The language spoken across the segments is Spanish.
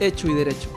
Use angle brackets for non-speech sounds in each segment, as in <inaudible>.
hecho y derecho.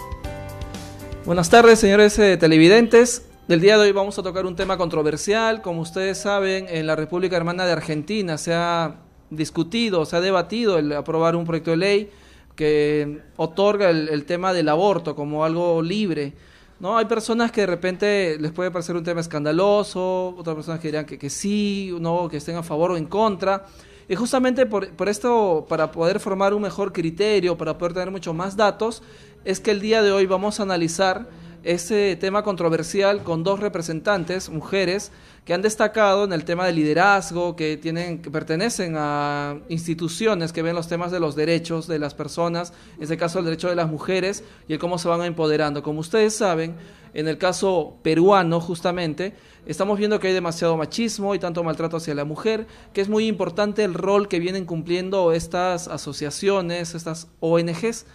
Buenas tardes, señores eh, televidentes. Del día de hoy vamos a tocar un tema controversial. Como ustedes saben, en la República Hermana de Argentina se ha discutido, se ha debatido el aprobar un proyecto de ley que otorga el, tema del aborto como algo libre. ¿no? Hay personas que de repente les puede parecer un tema escandaloso, otras personas que dirán que, que sí, no, que estén a favor o en contra. Y justamente por, esto, para poder formar un mejor criterio, para poder tener mucho más datos, es que el día de hoy vamos a analizar ese tema controversial con dos representantes, mujeres, que han destacado en el tema de liderazgo, que, tienen, pertenecen a instituciones que ven los temas de los derechos de las personas, en este caso el derecho de las mujeres y el cómo se van empoderando. Como ustedes saben, en el caso peruano justamente, estamos viendo que hay demasiado machismo y tanto maltrato hacia la mujer, que es muy importante el rol que vienen cumpliendo estas asociaciones, estas ONGs,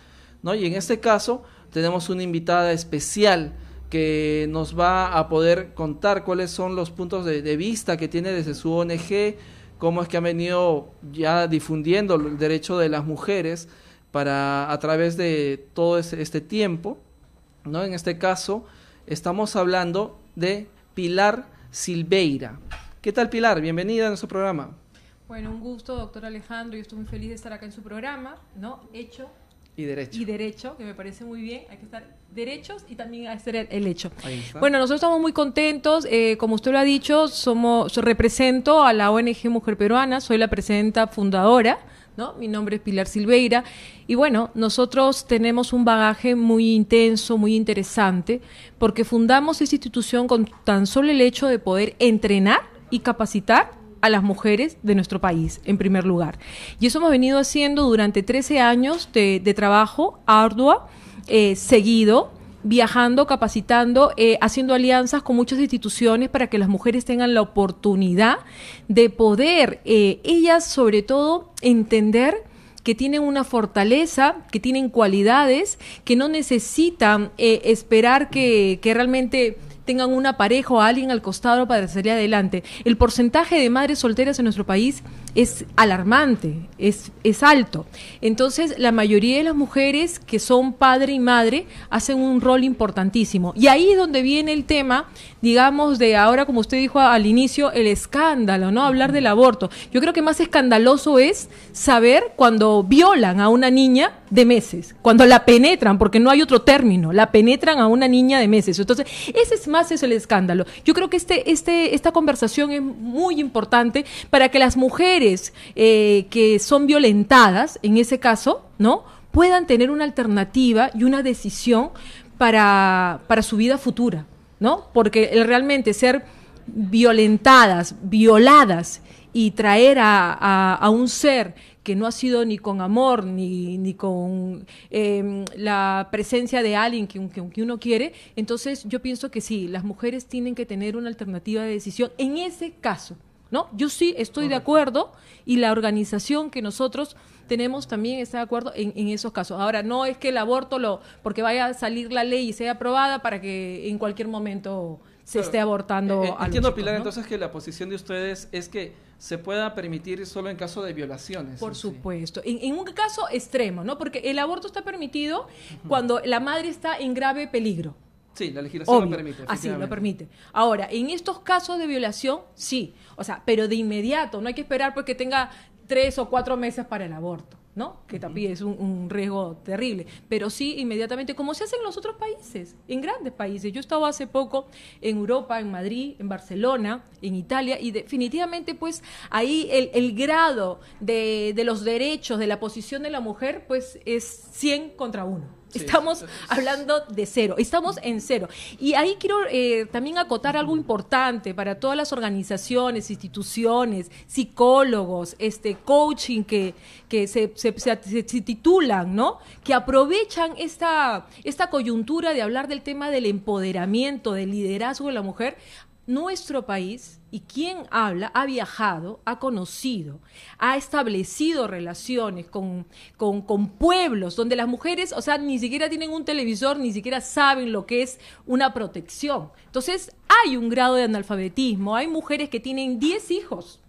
¿no? Y en este caso tenemos una invitada especial que nos va a poder contar cuáles son los puntos de, vista que tiene desde su ONG, cómo es que ha venido ya difundiendo el derecho de las mujeres para a través de todo este tiempo, ¿no? En este caso estamos hablando de Pilar Silveira. ¿Qué tal Pilar? Bienvenida a nuestro programa. Bueno, un gusto, doctor Alejandro. Yo estoy muy feliz de estar acá en su programa, ¿no? Hecho y derecho. Y derecho, que me parece muy bien. Hay que estar derechos y también hacer el, hecho. Bueno, nosotros estamos muy contentos. Eh, como usted lo ha dicho, somos, represento a la ONG Mujer Peruana, soy la presidenta fundadora. ¿No? Mi nombre es Pilar Silveira y bueno, nosotros tenemos un bagaje muy intenso, muy interesante, porque fundamos esta institución con tan solo el hecho de poder entrenar y capacitar a las mujeres de nuestro país, en primer lugar. Y eso hemos venido haciendo durante 13 años de, trabajo arduo eh, seguido, viajando, capacitando, eh, haciendo alianzas con muchas instituciones para que las mujeres tengan la oportunidad de poder, eh, ellas sobre todo, entender que tienen una fortaleza, que tienen cualidades, que no necesitan esperar que, que realmente tengan un aparejo o alguien al costado para salir adelante. El porcentaje de madres solteras en nuestro país es alarmante, es, es alto. Entonces, la mayoría de las mujeres que son padre y madre hacen un rol importantísimo. Y ahí es donde viene el tema, digamos, de ahora, como usted dijo al inicio, el escándalo, ¿no? Hablar del aborto. Yo creo que más escandaloso es saber cuando violan a una niña de meses, cuando la penetran, porque no hay otro término, la penetran a una niña de meses. Entonces, ese es más es el escándalo. Yo creo que este, este, esta conversación es muy importante para que las mujeres eh, que son violentadas, en ese caso, ¿no? puedan tener una alternativa y una decisión para, para su vida futura, ¿no? Porque realmente ser violentadas, violadas y traer a, un ser que no ha sido ni con amor, ni, ni con em, la presencia de alguien que, que, uno quiere. Entonces yo pienso que sí, las mujeres tienen que tener una alternativa de decisión en ese caso. ¿no? Yo sí estoy de acuerdo y la organización que nosotros tenemos también está de acuerdo en, esos casos. Ahora, no es que el aborto lo, porque vaya a salir la ley y sea aprobada para que en cualquier momento se esté abortando. Eh, eh, entiendo, Pilar, entonces que la posición de ustedes es que se pueda permitir solo en caso de violaciones. Por supuesto, en, un caso extremo, ¿no? Porque el aborto está permitido cuando la madre está en grave peligro. Sí, la legislación lo permite. Así, ah, lo permite. Ahora, en estos casos de violación, sí. O sea, pero de inmediato, no hay que esperar porque tenga tres o cuatro meses para el aborto. ¿no? Que también es un, riesgo terrible. Pero sí, inmediatamente, como se hace en los otros países, en grandes países. Yo estado hace poco en Europa, en Madrid, en Barcelona, en Italia, y definitivamente, pues, ahí el, grado de, de los derechos, de la posición de la mujer, pues, es 100 contra uno Estamos hablando de cero. Estamos en cero. Y ahí quiero eh, también acotar algo importante para todas las organizaciones, instituciones, psicólogos, este coaching que, se, se, titulan, ¿no? Que aprovechan esta, esta coyuntura de hablar del tema del empoderamiento, del liderazgo de la mujer, nuestro país y quien habla ha viajado, ha conocido, ha establecido relaciones con, con, con, pueblos donde las mujeres, o sea, ni siquiera tienen un televisor, ni siquiera saben lo que es una protección. Entonces, hay un grado de analfabetismo, hay mujeres que tienen 10 hijos.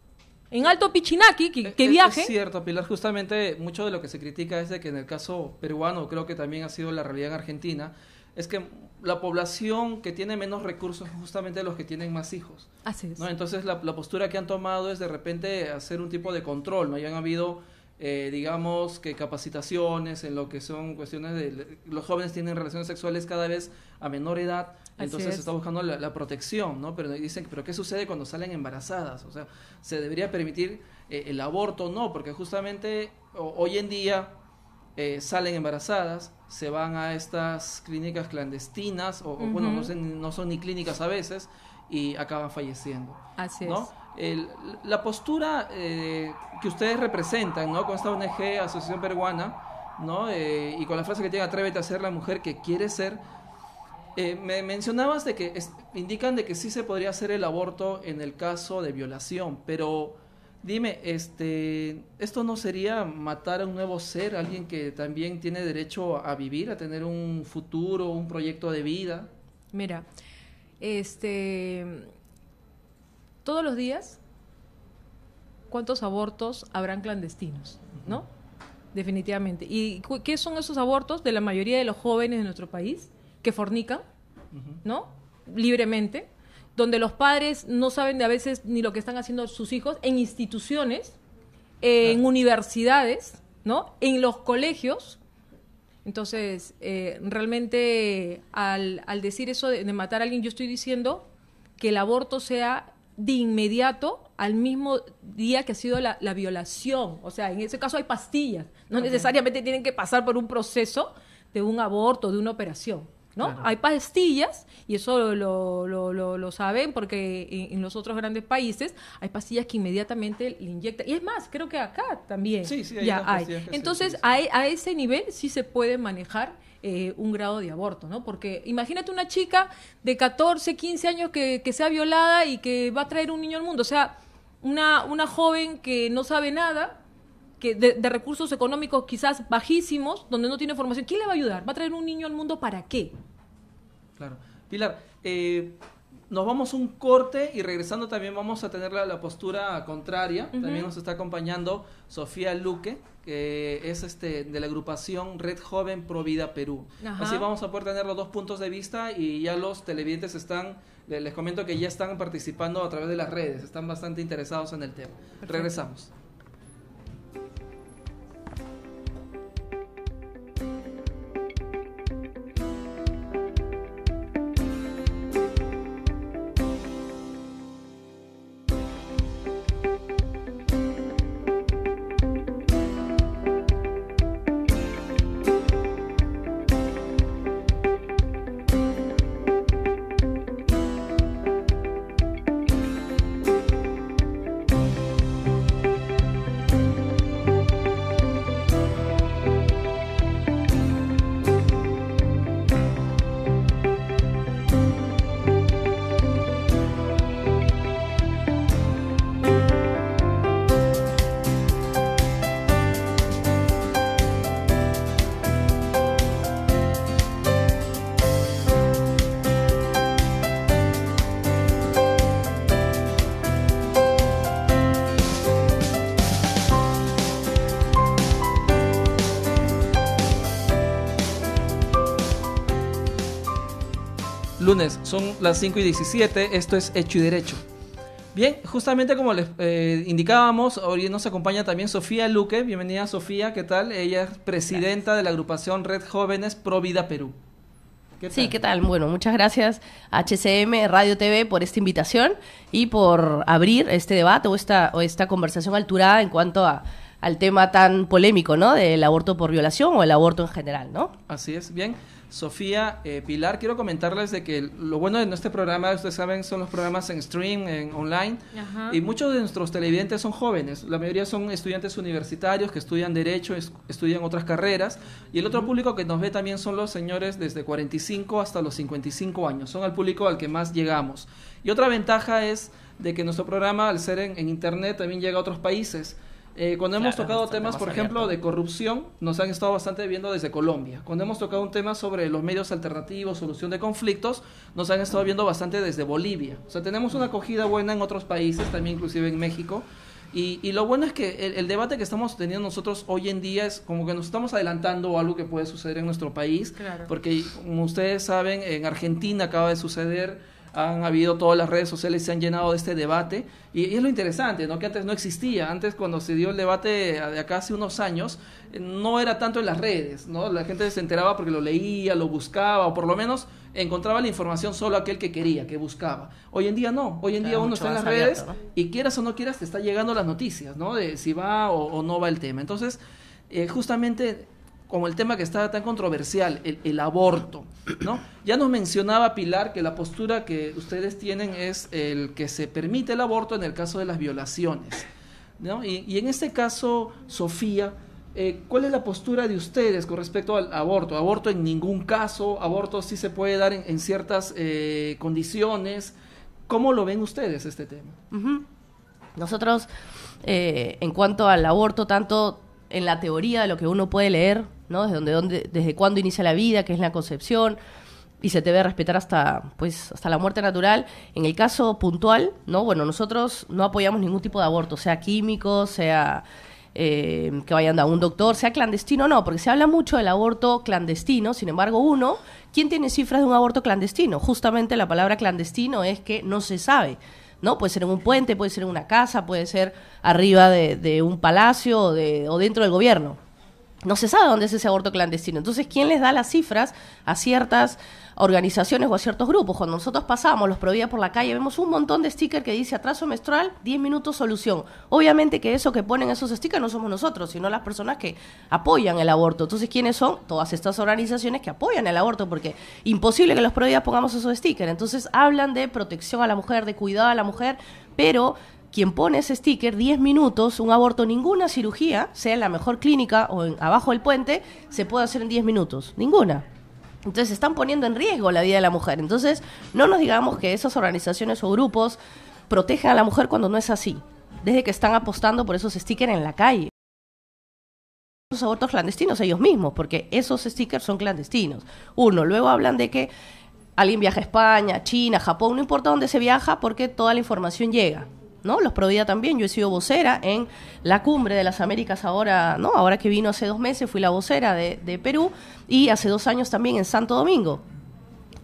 En Alto Pichinaki, que, eh, que eh, Es cierto, Pilar, justamente mucho de lo que se critica es de que en el caso peruano, creo que también ha sido la realidad en Argentina, es que la población que tiene menos recursos es justamente los que tienen más hijos. Así es. ¿no? Entonces la, postura que han tomado es de repente hacer un tipo de control, ¿no? hayan habido, eh, digamos, que capacitaciones en lo que son cuestiones de... Los jóvenes tienen relaciones sexuales cada vez a menor edad, entonces se está buscando la, protección, ¿no? Pero dicen, ¿pero qué sucede cuando salen embarazadas? O sea, ¿se debería permitir eh, el aborto? No, porque justamente hoy en día eh, salen embarazadas, se van a estas clínicas clandestinas, o, bueno, no, son ni clínicas a veces, y acaban falleciendo. Así es. la postura eh, que ustedes representan, ¿no? Con esta ONG, Asociación Peruana, ¿no? Eh, y con la frase que tiene Atrévete a ser la mujer que quiere ser, me mencionabas de que indican de que sí se podría hacer el aborto en el caso de violación, pero Dime, este, ¿esto no sería matar a un nuevo ser, alguien que también tiene derecho a vivir, a tener un futuro, un proyecto de vida? Mira, este, todos los días, ¿cuántos abortos habrán clandestinos? ¿No? Definitivamente. ¿Y qué son esos abortos de la mayoría de los jóvenes de nuestro país que fornican, ¿no? Libremente donde los padres no saben de a veces ni lo que están haciendo sus hijos, en instituciones, en universidades, ¿no? En los colegios. Entonces, eh, realmente al, decir eso de, matar a alguien, yo estoy diciendo que el aborto sea de inmediato al mismo día que ha sido la, violación. O sea, en ese caso hay pastillas. No necesariamente tienen que pasar por un proceso de un aborto, de una operación. ¿no? Hay pastillas, y eso lo, lo, lo, saben porque en, los otros grandes países hay pastillas que inmediatamente le inyectan. Y es más, creo que acá también hay ya hay. Entonces, a, ese nivel sí se puede manejar eh, un grado de aborto, ¿no? Porque imagínate una chica de 14, 15 años que, que sea violada y que va a traer un niño al mundo. O sea, una, una joven que no sabe nada, de, recursos económicos quizás bajísimos, donde no tiene formación, ¿quién le va a ayudar? ¿Va a traer un niño al mundo para qué? Claro. Pilar, eh, nos vamos un corte y regresando también vamos a tener la, postura contraria. También nos está acompañando Sofía Luque, que es este de la agrupación Red Joven Pro Vida Perú. Así vamos a poder tener los dos puntos de vista y ya los televidentes están, les, comento que ya están participando a través de las redes, están bastante interesados en el tema. Regresamos. Son las 5 y 17, esto es Hecho y Derecho. Bien, justamente como les eh, indicábamos, hoy nos acompaña también Sofía Luque. Bienvenida Sofía, ¿qué tal? Ella es presidenta de la agrupación Red Jóvenes Pro Vida Perú. sí, ¿qué tal? Bueno, muchas gracias HCM Radio TV por esta invitación y por abrir este debate o esta, o esta conversación alturada en cuanto al tema tan polémico, ¿no? Del aborto por violación o el aborto en general, ¿no? Así es, bien. Sofía, eh, Pilar, quiero comentarles de que lo bueno de nuestro programa, ustedes saben, son los programas en stream, en online, y muchos de nuestros televidentes son jóvenes, la mayoría son estudiantes universitarios que estudian derecho, estudian otras carreras, y el otro público que nos ve también son los señores desde 45 hasta los 55 años, son el público al que más llegamos. Y otra ventaja es de que nuestro programa, al ser en internet, también llega a otros países. Eh, cuando hemos tocado temas, por ejemplo, de corrupción, nos han estado bastante viendo desde Colombia. Cuando hemos tocado un tema sobre los medios alternativos, solución de conflictos, nos han estado viendo bastante desde Bolivia. O sea, tenemos una acogida buena en otros países, también inclusive en México. Y, lo bueno es que el, debate que estamos teniendo nosotros hoy en día es como que nos estamos adelantando a algo que puede suceder en nuestro país, porque como ustedes saben, en Argentina acaba de suceder han habido todas las redes sociales se han llenado de este debate y, es lo interesante, ¿no? Que antes no existía, antes cuando se dio el debate de acá hace unos años eh, no era tanto en las redes, ¿no? La gente se enteraba porque lo leía, lo buscaba o por lo menos encontraba la información solo aquel que quería, que buscaba. Hoy en día no, hoy en día uno está en las redes y quieras o no quieras te está llegando las noticias, ¿no? De si va o, no va el tema. Entonces, eh, justamente como el tema que estaba tan controversial, el, aborto. ¿no? Ya nos mencionaba Pilar que la postura que ustedes tienen es el que se permite el aborto en el caso de las violaciones. ¿no? Y, en este caso, Sofía, eh, ¿cuál es la postura de ustedes con respecto al aborto? ¿Aborto en ningún caso? ¿Aborto sí se puede dar en, ciertas eh, condiciones? ¿Cómo lo ven ustedes este tema? Nosotros, eh, en cuanto al aborto, tanto en la teoría de lo que uno puede leer, ¿no? Desde, donde, desde cuándo inicia la vida, que es la concepción, y se te debe respetar hasta, pues, hasta la muerte natural. En el caso puntual, ¿no? Bueno, nosotros no apoyamos ningún tipo de aborto, sea químico, sea eh, que vayan a un doctor, sea clandestino no, porque se habla mucho del aborto clandestino, sin embargo, uno, ¿quién tiene cifras de un aborto clandestino? Justamente la palabra clandestino es que no se sabe. ¿no? Puede ser en un puente, puede ser en una casa, puede ser arriba de, un palacio o dentro del gobierno no se sabe dónde es ese aborto clandestino. Entonces, ¿quién les da las cifras a ciertas organizaciones o a ciertos grupos? Cuando nosotros pasamos los providas por la calle, vemos un montón de stickers que dice atraso menstrual, 10 minutos solución. Obviamente que eso que ponen esos stickers no somos nosotros, sino las personas que apoyan el aborto. Entonces, ¿quiénes son? Todas estas organizaciones que apoyan el aborto, porque imposible que los providas pongamos esos stickers. Entonces, hablan de protección a la mujer, de cuidado a la mujer, pero quien pone ese sticker, 10 minutos, un aborto, ninguna cirugía, sea en la mejor clínica o en, abajo del puente, se puede hacer en 10 minutos. Ninguna. Entonces están poniendo en riesgo la vida de la mujer. Entonces no nos digamos que esas organizaciones o grupos protegen a la mujer cuando no es así. Desde que están apostando por esos stickers en la calle. Los abortos clandestinos ellos mismos, porque esos stickers son clandestinos. Uno, luego hablan de que alguien viaja a España, China, Japón, no importa dónde se viaja, porque toda la información llega. Los Provida también, yo he sido vocera en la cumbre de las Américas ahora, ¿no? Ahora que vino hace dos meses fui la vocera de, Perú y hace dos años también en Santo Domingo.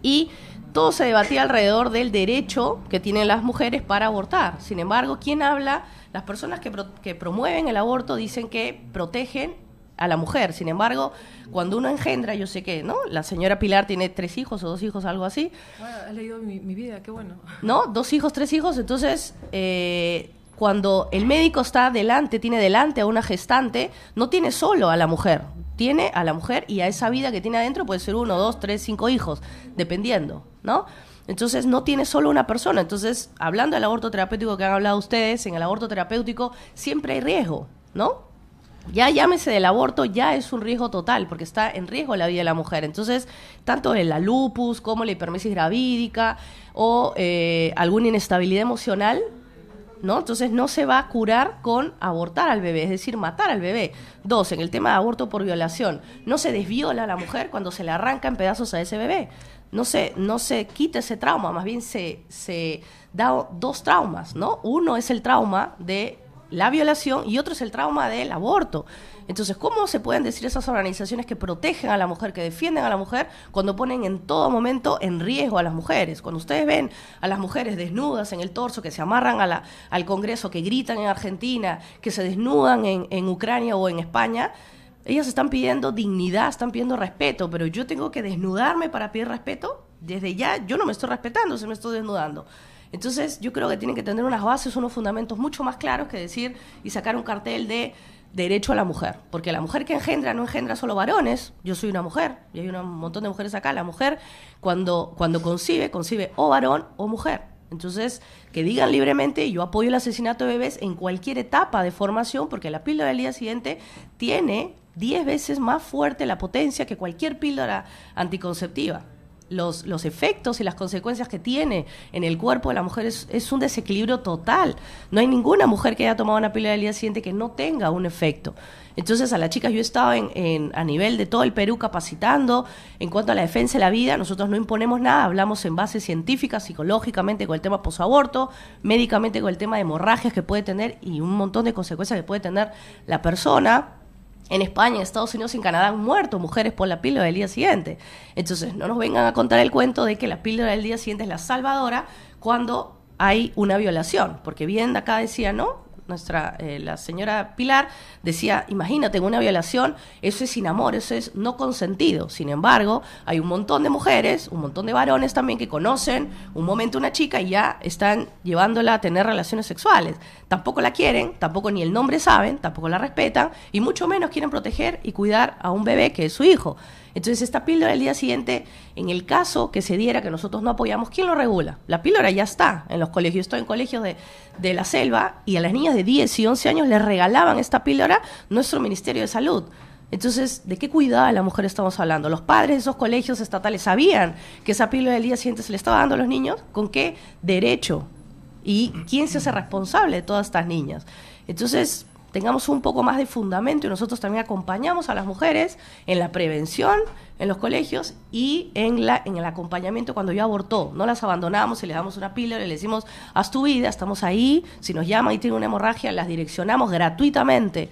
Y todo se debatía alrededor del derecho que tienen las mujeres para abortar. Sin embargo, ¿quién habla? Las personas que promueven el aborto dicen que protegen a la mujer. Sin embargo, cuando uno engendra, yo sé que, ¿no? La señora Pilar tiene tres hijos o dos hijos, algo así. Bueno, ah, has leído mi, vida, qué bueno. ¿No? Dos hijos, tres hijos. Entonces, eh, cuando el médico está delante, tiene delante a una gestante, no tiene solo a la mujer, tiene a la mujer y a esa vida que tiene adentro puede ser uno, dos, tres, cinco hijos, dependiendo, ¿no? Entonces no tiene solo una persona. Entonces, hablando del aborto terapéutico que han hablado ustedes, en el aborto terapéutico siempre hay riesgo, ¿no? ya llámese del aborto, ya es un riesgo total, porque está en riesgo la vida de la mujer. Entonces, tanto en la lupus como la hipermesis gravídica o eh, alguna inestabilidad emocional, ¿no? Entonces, no se va a curar con abortar al bebé, es decir, matar al bebé. Dos, en el tema de aborto por violación, no se desviola a la mujer cuando se le arranca en pedazos a ese bebé. No se, no se quita ese trauma, más bien se, se da dos traumas, ¿no? Uno es el trauma de la violación y otro es el trauma del aborto. Entonces, ¿cómo se pueden decir esas organizaciones que protegen a la mujer, que defienden a la mujer, cuando ponen en todo momento en riesgo a las mujeres? Cuando ustedes ven a las mujeres desnudas en el torso, que se amarran al Congreso, que gritan en Argentina, que se desnudan en, en Ucrania o en España, ellas están pidiendo dignidad, están pidiendo respeto, pero yo tengo que desnudarme para pedir respeto. Desde ya yo no me estoy respetando, se me estoy desnudando. Entonces yo creo que tienen que tener unas bases, unos fundamentos mucho más claros que decir y sacar un cartel de derecho a la mujer, porque la mujer que engendra no engendra solo varones, yo soy una mujer, y hay un montón de mujeres acá, la mujer cuando, concibe, concibe o varón o mujer. Entonces, que digan libremente, yo apoyo el asesinato de bebés en cualquier etapa de formación, porque la píldora del día siguiente tiene 10 veces más fuerte la potencia que cualquier píldora anticonceptiva los, los, efectos y las consecuencias que tiene en el cuerpo de la mujer es, un desequilibrio total. No hay ninguna mujer que haya tomado una píldora del día siguiente que no tenga un efecto. Entonces a las chicas yo he estado en, en, a nivel de todo el Perú capacitando en cuanto a la defensa de la vida. Nosotros no imponemos nada, hablamos en base científica psicológicamente con el tema posaborto, médicamente con el tema de hemorragias que puede tener y un montón de consecuencias que puede tener la persona en España, Estados Unidos, en Canadá han muerto mujeres por la píldora del día siguiente. Entonces, no nos vengan a contar el cuento de que la píldora del día siguiente es la salvadora cuando hay una violación, porque bien acá decía, no, nuestra, eh, la señora Pilar, decía, imagínate, una violación, eso es sin amor, eso es no consentido. Sin embargo, hay un montón de mujeres, un montón de varones también que conocen un momento una chica y ya están llevándola a tener relaciones sexuales. Tampoco la quieren, tampoco ni el nombre saben, tampoco la respetan y mucho menos quieren proteger y cuidar a un bebé que es su hijo. Entonces, esta píldora del día siguiente, en el caso que se diera que nosotros no apoyamos, ¿quién lo regula? La píldora ya está en los colegios. Yo estoy en colegios de, la selva y a las niñas de 10 y 11 años les regalaban esta píldora nuestro Ministerio de Salud. Entonces, ¿de qué cuidado a la mujer estamos hablando? Los padres de esos colegios estatales sabían que esa píldora del día siguiente se le estaba dando a los niños. ¿Con qué derecho? ¿Y quién se hace responsable de todas estas niñas? Entonces, tengamos un poco más de fundamento y nosotros también acompañamos a las mujeres en la prevención en los colegios y en, la, en el acompañamiento cuando yo abortó. No las abandonamos y le damos una pila y le decimos, haz tu vida, estamos ahí, si nos llama y tiene una hemorragia, las direccionamos gratuitamente.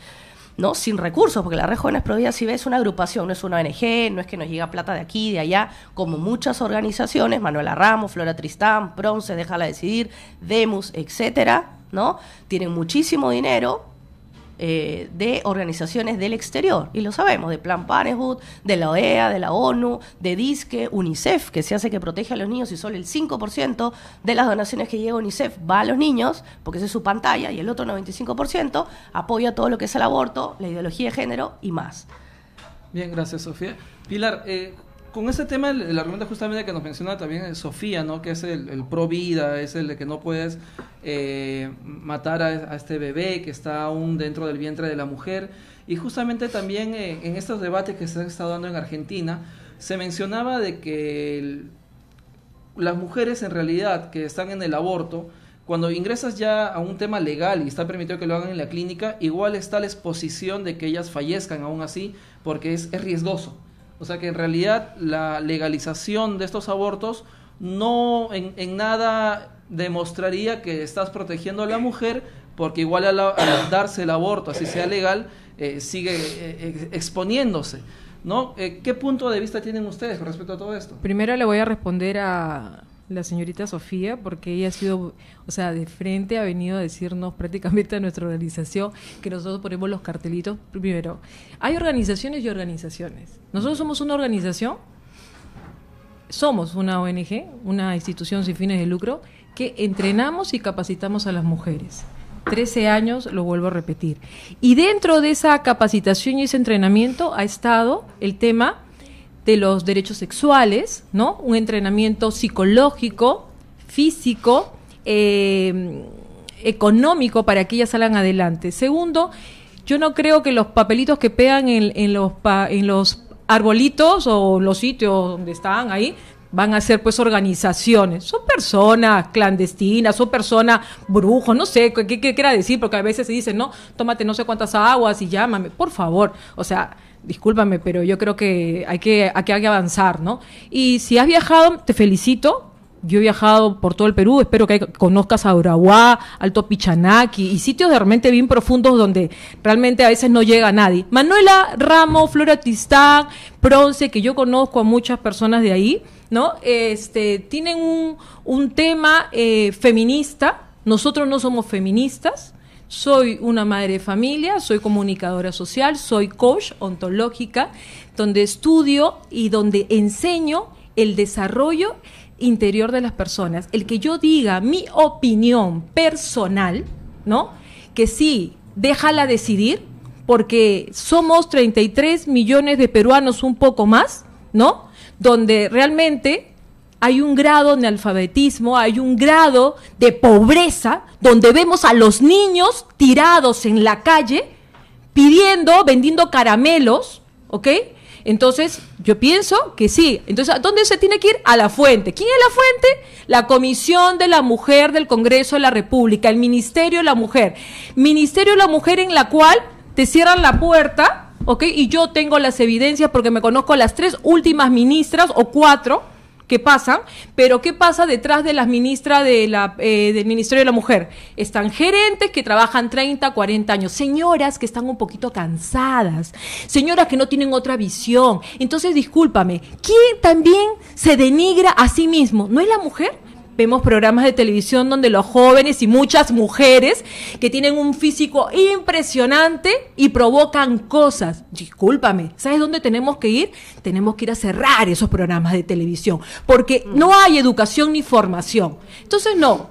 ¿no? sin recursos, porque la Red Jóvenes Prohibidas, si ves, es una agrupación, no es una ONG, no es que nos llega plata de aquí, de allá, como muchas organizaciones, Manuela Ramos, Flora Tristán, Bronce, Déjala Decidir, Demus, etcétera, ¿no? Tienen muchísimo dinero, eh, de organizaciones del exterior, y lo sabemos, de Plan Parenthood, de la OEA, de la ONU, de DISCE, UNICEF, que se hace que protege a los niños y solo el 5% de las donaciones que llega a UNICEF va a los niños, porque esa es su pantalla, y el otro 95% apoya todo lo que es el aborto, la ideología de género y más. Bien, gracias Sofía. Pilar, eh, con ese tema, la pregunta argumento justamente que nos menciona también eh, Sofía, ¿no? Que es el, pro vida, es el de que no puedes eh, matar a, este bebé que está aún dentro del vientre de la mujer. Y justamente también eh, en estos debates que se han estado dando en Argentina, se mencionaba de que las mujeres en realidad que están en el aborto, cuando ingresas ya a un tema legal y está permitido que lo hagan en la clínica, igual está la exposición de que ellas fallezcan aún así, porque es riesgoso. O sea que en realidad la legalización de estos abortos no en, nada demostraría que estás protegiendo a la mujer, porque igual al, darse el aborto, así sea legal, eh, sigue eh, exponiéndose. ¿no? Eh, ¿Qué punto de vista tienen ustedes con respecto a todo esto? Primero le voy a responder a, la señorita Sofía, porque ella ha sido, o sea, de frente ha venido a decirnos prácticamente a nuestra organización que nosotros ponemos los cartelitos. Primero, hay organizaciones y organizaciones. Nosotros somos una organización, somos una ONG, una institución sin fines de lucro, que entrenamos y capacitamos a las mujeres. 13 años, lo vuelvo a repetir. Y dentro de esa capacitación y ese entrenamiento ha estado el tema de los derechos sexuales, ¿no? Un entrenamiento psicológico, físico, eh, económico para que ellas salgan adelante. Segundo, yo no creo que los papelitos que pegan en, los, en los arbolitos o los sitios donde están ahí van a ser pues organizaciones, son personas clandestinas, son personas brujos, no sé qué, quiera decir, porque a veces se dice, no, tómate no sé cuántas aguas y llámame, por favor, o sea, discúlpame, pero yo creo que hay que, hay que avanzar, ¿no? Y si has viajado, te felicito, yo he viajado por todo el Perú, espero que conozcas a Urahuá, Alto Pichanaki y sitios de realmente bien profundos donde realmente a veces no llega nadie. Manuela Ramos, Flora Tistán, Bronce, que yo conozco a muchas personas de ahí, ¿no? Este, tienen un, un tema eh, feminista. Nosotros no somos feministas, soy una madre de familia, soy comunicadora social, soy coach ontológica, donde estudio y donde enseño el desarrollo interior de las personas. El que yo diga mi opinión personal, ¿no? Que sí, déjala decidir, porque somos 33 millones de peruanos, un poco más, ¿no? Donde realmente hay un grado de analfabetismo, hay un grado de pobreza, donde vemos a los niños tirados en la calle pidiendo, vendiendo caramelos, ¿ok? Entonces, yo pienso que sí. Entonces, ¿a dónde se tiene que ir? A la fuente. ¿Quién es la fuente? La Comisión de la Mujer del Congreso de la República, el Ministerio de la Mujer. Ministerio de la Mujer en la cual te cierran la puerta, ¿ok? Y yo tengo las evidencias porque me conozco las tres últimas ministras o cuatro ¿qué pasa? pero ¿qué pasa detrás de las ministras de la, eh, del Ministerio de la Mujer? Están gerentes que trabajan 30, 40 años, señoras que están un poquito cansadas, señoras que no tienen otra visión. Entonces, discúlpame, ¿quién también se denigra a sí mismo? ¿No es la mujer? vemos programas de televisión donde los jóvenes y muchas mujeres que tienen un físico impresionante y provocan cosas. Discúlpame, ¿sabes dónde tenemos que ir? Tenemos que ir a cerrar esos programas de televisión, porque mm. no hay educación ni formación. Entonces, no,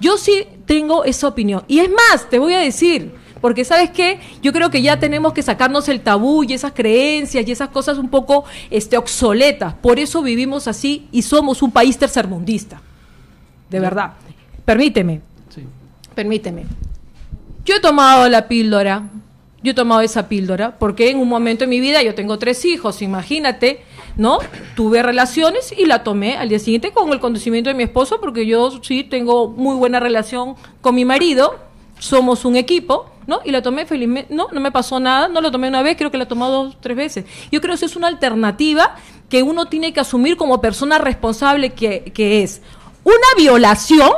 yo sí tengo esa opinión. Y es más, te voy a decir, porque sabes qué, yo creo que ya tenemos que sacarnos el tabú y esas creencias y esas cosas un poco este, obsoletas. Por eso vivimos así y somos un país tercermundista de verdad. Permíteme. Permíteme. Yo he tomado la píldora, yo he tomado esa píldora, porque en un momento de mi vida yo tengo tres hijos, imagínate, ¿no? Tuve relaciones y la tomé al día siguiente con el conocimiento de mi esposo, porque yo sí tengo muy buena relación con mi marido, somos un equipo, ¿no? Y la tomé felizmente, no, no me pasó nada, no la tomé una vez, creo que la he tomado dos, tres veces. Yo creo que es una alternativa que uno tiene que asumir como persona responsable que, que es. Una violación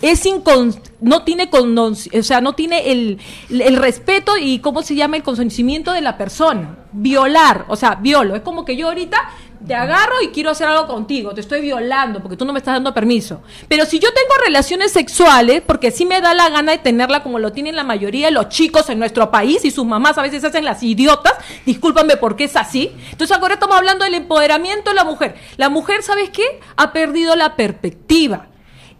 es incon no tiene con o sea, no tiene el, el, respeto y cómo se llama el consentimiento de la persona. Violar, o sea, violo. Es como que yo ahorita te agarro y quiero hacer algo contigo, te estoy violando porque tú no me estás dando permiso. Pero si yo tengo relaciones sexuales, porque sí me da la gana de tenerla como lo tienen la mayoría de los chicos en nuestro país y sus mamás a veces hacen las idiotas, discúlpame porque es así. Entonces ahora estamos hablando del empoderamiento de la mujer. La mujer, ¿sabes qué? Ha perdido la perspectiva.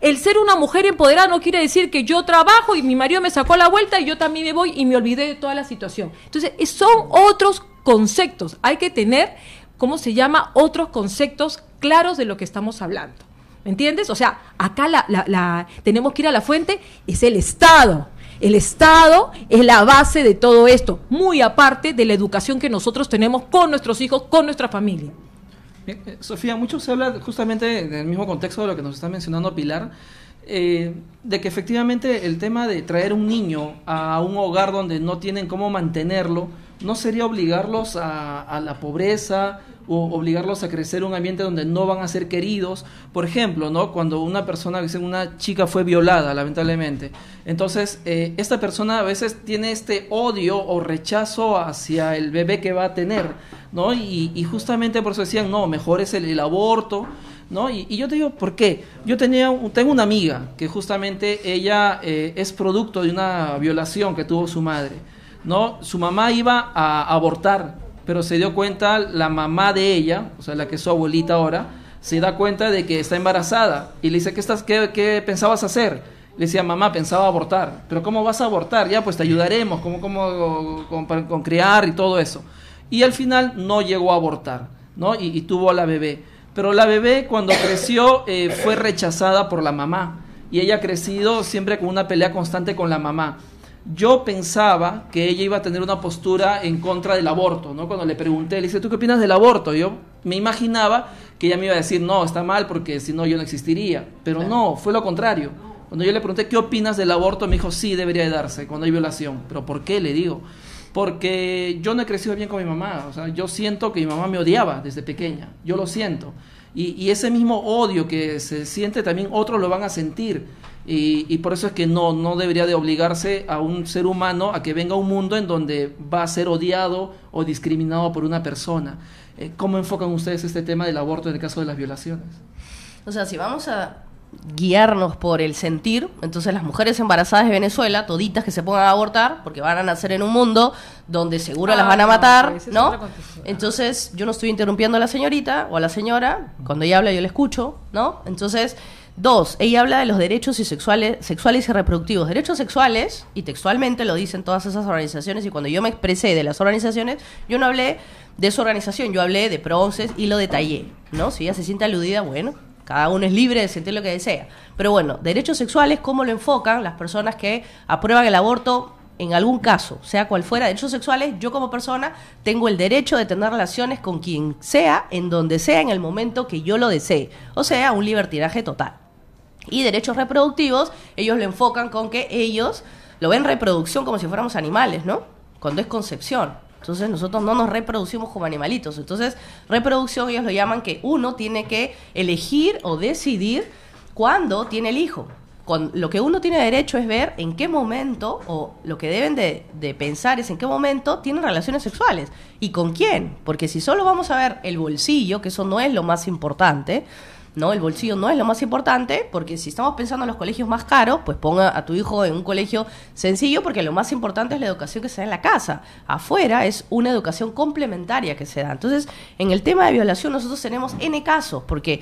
El ser una mujer empoderada no quiere decir que yo trabajo y mi marido me sacó la vuelta y yo también me voy y me olvidé de toda la situación. Entonces, son otros conceptos. Hay que tener ¿cómo se llama? Otros conceptos claros de lo que estamos hablando. ¿Me entiendes? O sea, acá la, tenemos que ir a la fuente, es el Estado. El Estado es la base de todo esto, muy aparte de la educación que nosotros tenemos con nuestros hijos, con nuestra familia. Eh, Sofía, mucho se habla justamente en el mismo contexto de lo que nos está mencionando Pilar, eh, de que efectivamente el tema de traer un niño a un hogar donde no tienen cómo mantenerlo, no sería obligarlos a, la pobreza o obligarlos a crecer en un ambiente donde no van a ser queridos. Por ejemplo, ¿no? cuando una persona, una chica fue violada, lamentablemente. Entonces, eh, esta persona a veces tiene este odio o rechazo hacia el bebé que va a tener, ¿no? Y, justamente por eso decían, no, mejor es el, aborto, ¿no? Y, yo te digo, ¿por qué? Yo tenía, tengo una amiga que justamente ella eh, es producto de una violación que tuvo su madre. ¿no? Su mamá iba a abortar, pero se dio cuenta la mamá de ella, o sea, la que es su abuelita ahora, se da cuenta de que está embarazada y le dice, ¿qué, pensabas hacer? Le decía, mamá, pensaba abortar. ¿Pero cómo vas a abortar? Ya, pues te ayudaremos, ¿cómo, cómo, con, criar y todo eso? Y al final no llegó a abortar, ¿no? Y, tuvo a la bebé. Pero la bebé cuando creció eh, fue rechazada por la mamá. Y ella ha crecido siempre con una pelea constante con la mamá yo pensaba que ella iba a tener una postura en contra del aborto, ¿no? Cuando le pregunté, le dije, ¿tú qué opinas del aborto? Yo me imaginaba que ella me iba a decir, no, está mal porque si no yo no existiría. Pero no, fue lo contrario. Cuando yo le pregunté, ¿qué opinas del aborto? Me dijo, sí, debería de darse cuando hay violación. ¿Pero por qué? Le digo. Porque yo no he crecido bien con mi mamá. O sea, yo siento que mi mamá me odiaba desde pequeña. Yo lo siento. y ese mismo odio que se siente también otros lo van a sentir. Y, por eso es que no, no debería de obligarse a un ser humano a que venga a un mundo en donde va a ser odiado o discriminado por una persona. Eh, ¿Cómo enfocan ustedes este tema del aborto en el caso de las violaciones? O sea, si vamos a guiarnos por el sentir, entonces las mujeres embarazadas de Venezuela, toditas que se pongan a abortar, porque van a nacer en un mundo donde seguro las van a ah, matar, ¿no? ¿no? Entonces yo no estoy interrumpiendo a la señorita o a la señora, cuando ella habla yo la escucho, ¿no? Entonces Dos, ella habla de los derechos sexuales, sexuales y reproductivos. Derechos sexuales, y textualmente lo dicen todas esas organizaciones, y cuando yo me expresé de las organizaciones, yo no hablé de su organización, yo hablé de Proces y lo detallé, ¿no? Si ella se siente aludida, bueno, cada uno es libre de sentir lo que desea. Pero bueno, derechos sexuales, ¿cómo lo enfocan las personas que aprueban el aborto? en algún caso, sea cual fuera, derechos sexuales, yo como persona tengo el derecho de tener relaciones con quien sea, en donde sea, en el momento que yo lo desee. O sea, un libertinaje total. Y derechos reproductivos, ellos lo enfocan con que ellos lo ven reproducción como si fuéramos animales, ¿no? Cuando es concepción. Entonces nosotros no nos reproducimos como animalitos. Entonces, reproducción ellos lo llaman que uno tiene que elegir o decidir cuándo tiene el hijo lo que uno tiene derecho es ver en qué momento, o lo que deben de, pensar es en qué momento tienen relaciones sexuales y con quién. Porque si solo vamos a ver el bolsillo, que eso no es lo más importante, ¿no? El bolsillo no es lo más importante, porque si estamos pensando en los colegios más caros, pues ponga a tu hijo en un colegio sencillo, porque lo más importante es la educación que se da en la casa. Afuera es una educación complementaria que se da. Entonces, en el tema de violación nosotros tenemos N casos, porque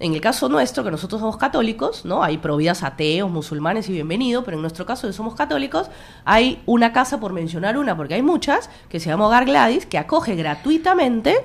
en el caso nuestro, que nosotros somos católicos, ¿no? Hay providas ateos, musulmanes y bienvenido, pero en nuestro caso que somos católicos, hay una casa, por mencionar una, porque hay muchas, que se llama Hogar Gladys, que acoge gratuitamente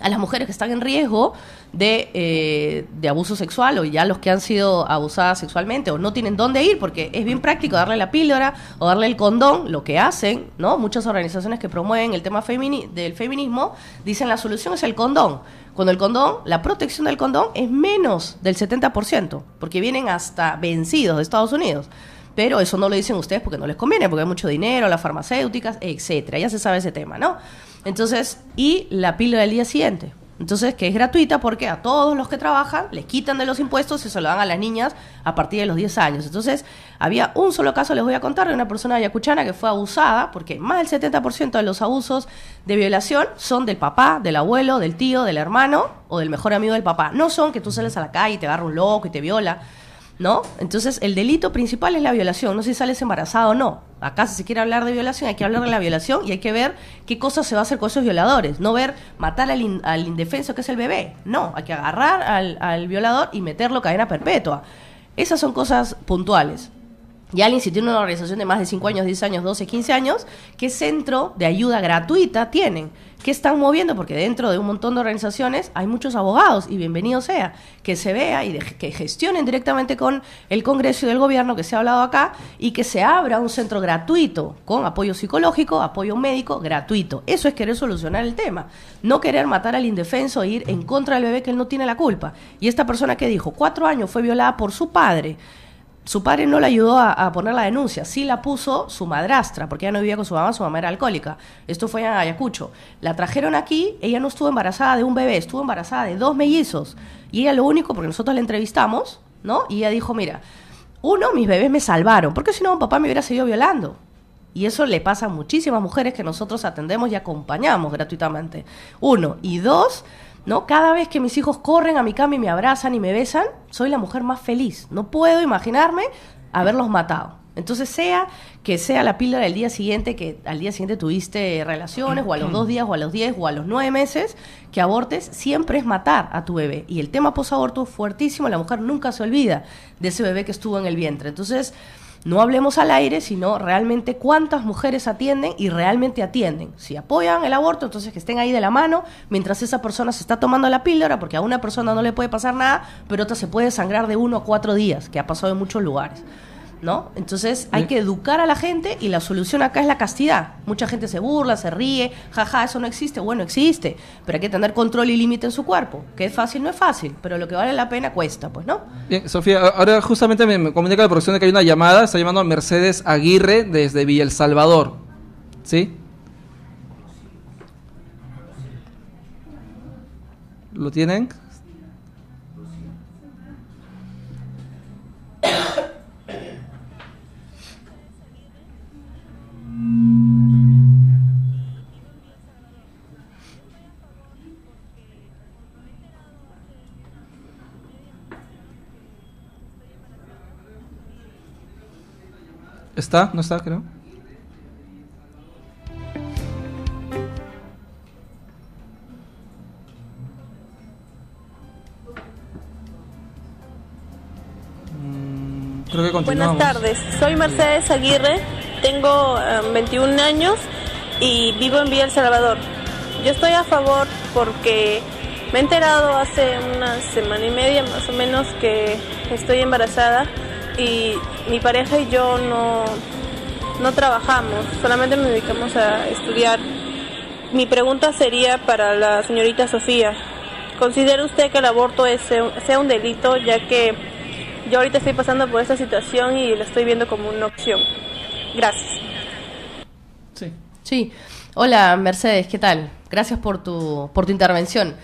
a las mujeres que están en riesgo de, eh, de, abuso sexual o ya los que han sido abusadas sexualmente o no tienen dónde ir porque es bien práctico darle la píldora o darle el condón, lo que hacen, ¿no? Muchas organizaciones que promueven el tema del feminismo dicen la solución es el condón. Con el condón, la protección del condón es menos del 70%, porque vienen hasta vencidos de Estados Unidos. Pero eso no lo dicen ustedes porque no les conviene, porque hay mucho dinero, las farmacéuticas, etcétera. Ya se sabe ese tema, ¿no? Entonces, y la pila del día siguiente. Entonces, que es gratuita porque a todos los que trabajan les quitan de los impuestos y se lo dan a las niñas a partir de los 10 años. Entonces, había un solo caso, les voy a contar, de una persona ayacuchana que fue abusada, porque más del 70% de los abusos de violación son del papá, del abuelo, del tío, del hermano o del mejor amigo del papá. No son que tú sales a la calle y te agarra un loco y te viola, ¿no? Entonces, el delito principal es la violación, no si sales embarazada o no. Acá si se quiere hablar de violación, hay que hablar de la violación y hay que ver qué cosas se va a hacer con esos violadores. No ver matar al, indefenso que es el bebé. No, hay que agarrar al, al violador y meterlo cadena perpetua. Esas son cosas puntuales. Y al en una organización de más de 5 años, 10 años, 12, 15 años, ¿Qué centro de ayuda gratuita tienen. ¿Qué están moviendo? Porque dentro de un montón de organizaciones hay muchos abogados, y bienvenido sea, que se vea y que gestionen directamente con el Congreso y el Gobierno que se ha hablado acá, y que se abra un centro gratuito, con apoyo psicológico, apoyo médico, gratuito. Eso es querer solucionar el tema. No querer matar al indefenso e ir en contra del bebé que él no tiene la culpa. Y esta persona que dijo, cuatro años fue violada por su padre, su padre no la ayudó a, poner la denuncia, sí la puso su madrastra, porque ella no vivía con su mamá, su mamá era alcohólica. Esto fue en Ayacucho. La trajeron aquí, ella no estuvo embarazada de un bebé, estuvo embarazada de dos mellizos. Y ella lo único, porque nosotros la entrevistamos, ¿no? Y ella dijo, mira, uno, mis bebés me salvaron, porque si no, mi papá me hubiera seguido violando. Y eso le pasa a muchísimas mujeres que nosotros atendemos y acompañamos gratuitamente. Uno. Y dos, ¿no? Cada vez que mis hijos corren a mi cama y me abrazan y me besan, soy la mujer más feliz. No puedo imaginarme haberlos matado. Entonces, sea que sea la píldora del día siguiente, que al día siguiente tuviste relaciones, o a los dos días, o a los diez, o a los nueve meses, que abortes, siempre es matar a tu bebé. Y el tema posaborto es fuertísimo, la mujer nunca se olvida de ese bebé que estuvo en el vientre. Entonces, no hablemos al aire, sino realmente cuántas mujeres atienden y realmente atienden. Si apoyan el aborto, entonces que estén ahí de la mano mientras esa persona se está tomando la píldora, porque a una persona no le puede pasar nada, pero otra se puede sangrar de uno a cuatro días, que ha pasado en muchos lugares. ¿no? Entonces hay mm. que educar a la gente y la solución acá es la castidad. Mucha gente se burla, se ríe, jaja, eso no existe. Bueno, existe, pero hay que tener control y límite en su cuerpo. Que es fácil, no es fácil, pero lo que vale la pena cuesta, pues, ¿no? Bien, Sofía, ahora justamente me, comunica la producción de que hay una llamada, está llamando a Mercedes Aguirre desde Villa El Salvador, ¿sí? ¿Lo tienen? ¿Está? ¿No está, creo? Mm, creo que Buenas tardes, soy Mercedes Aguirre, tengo 21 em, años y vivo en Villa El Salvador. Yo estoy a favor porque me he enterado hace una semana y media más o menos que estoy embarazada y mi pareja y yo no, trabajamos, solamente nos dedicamos a estudiar. Mi pregunta sería para la señorita Sofía. ¿Considera usted que el aborto es, sea un delito ya que yo ahorita estoy pasando por esta situación y la estoy viendo como una opción? Gracias. Sí. Sí. Hola Mercedes, ¿qué tal? Gracias por tu, por tu intervención.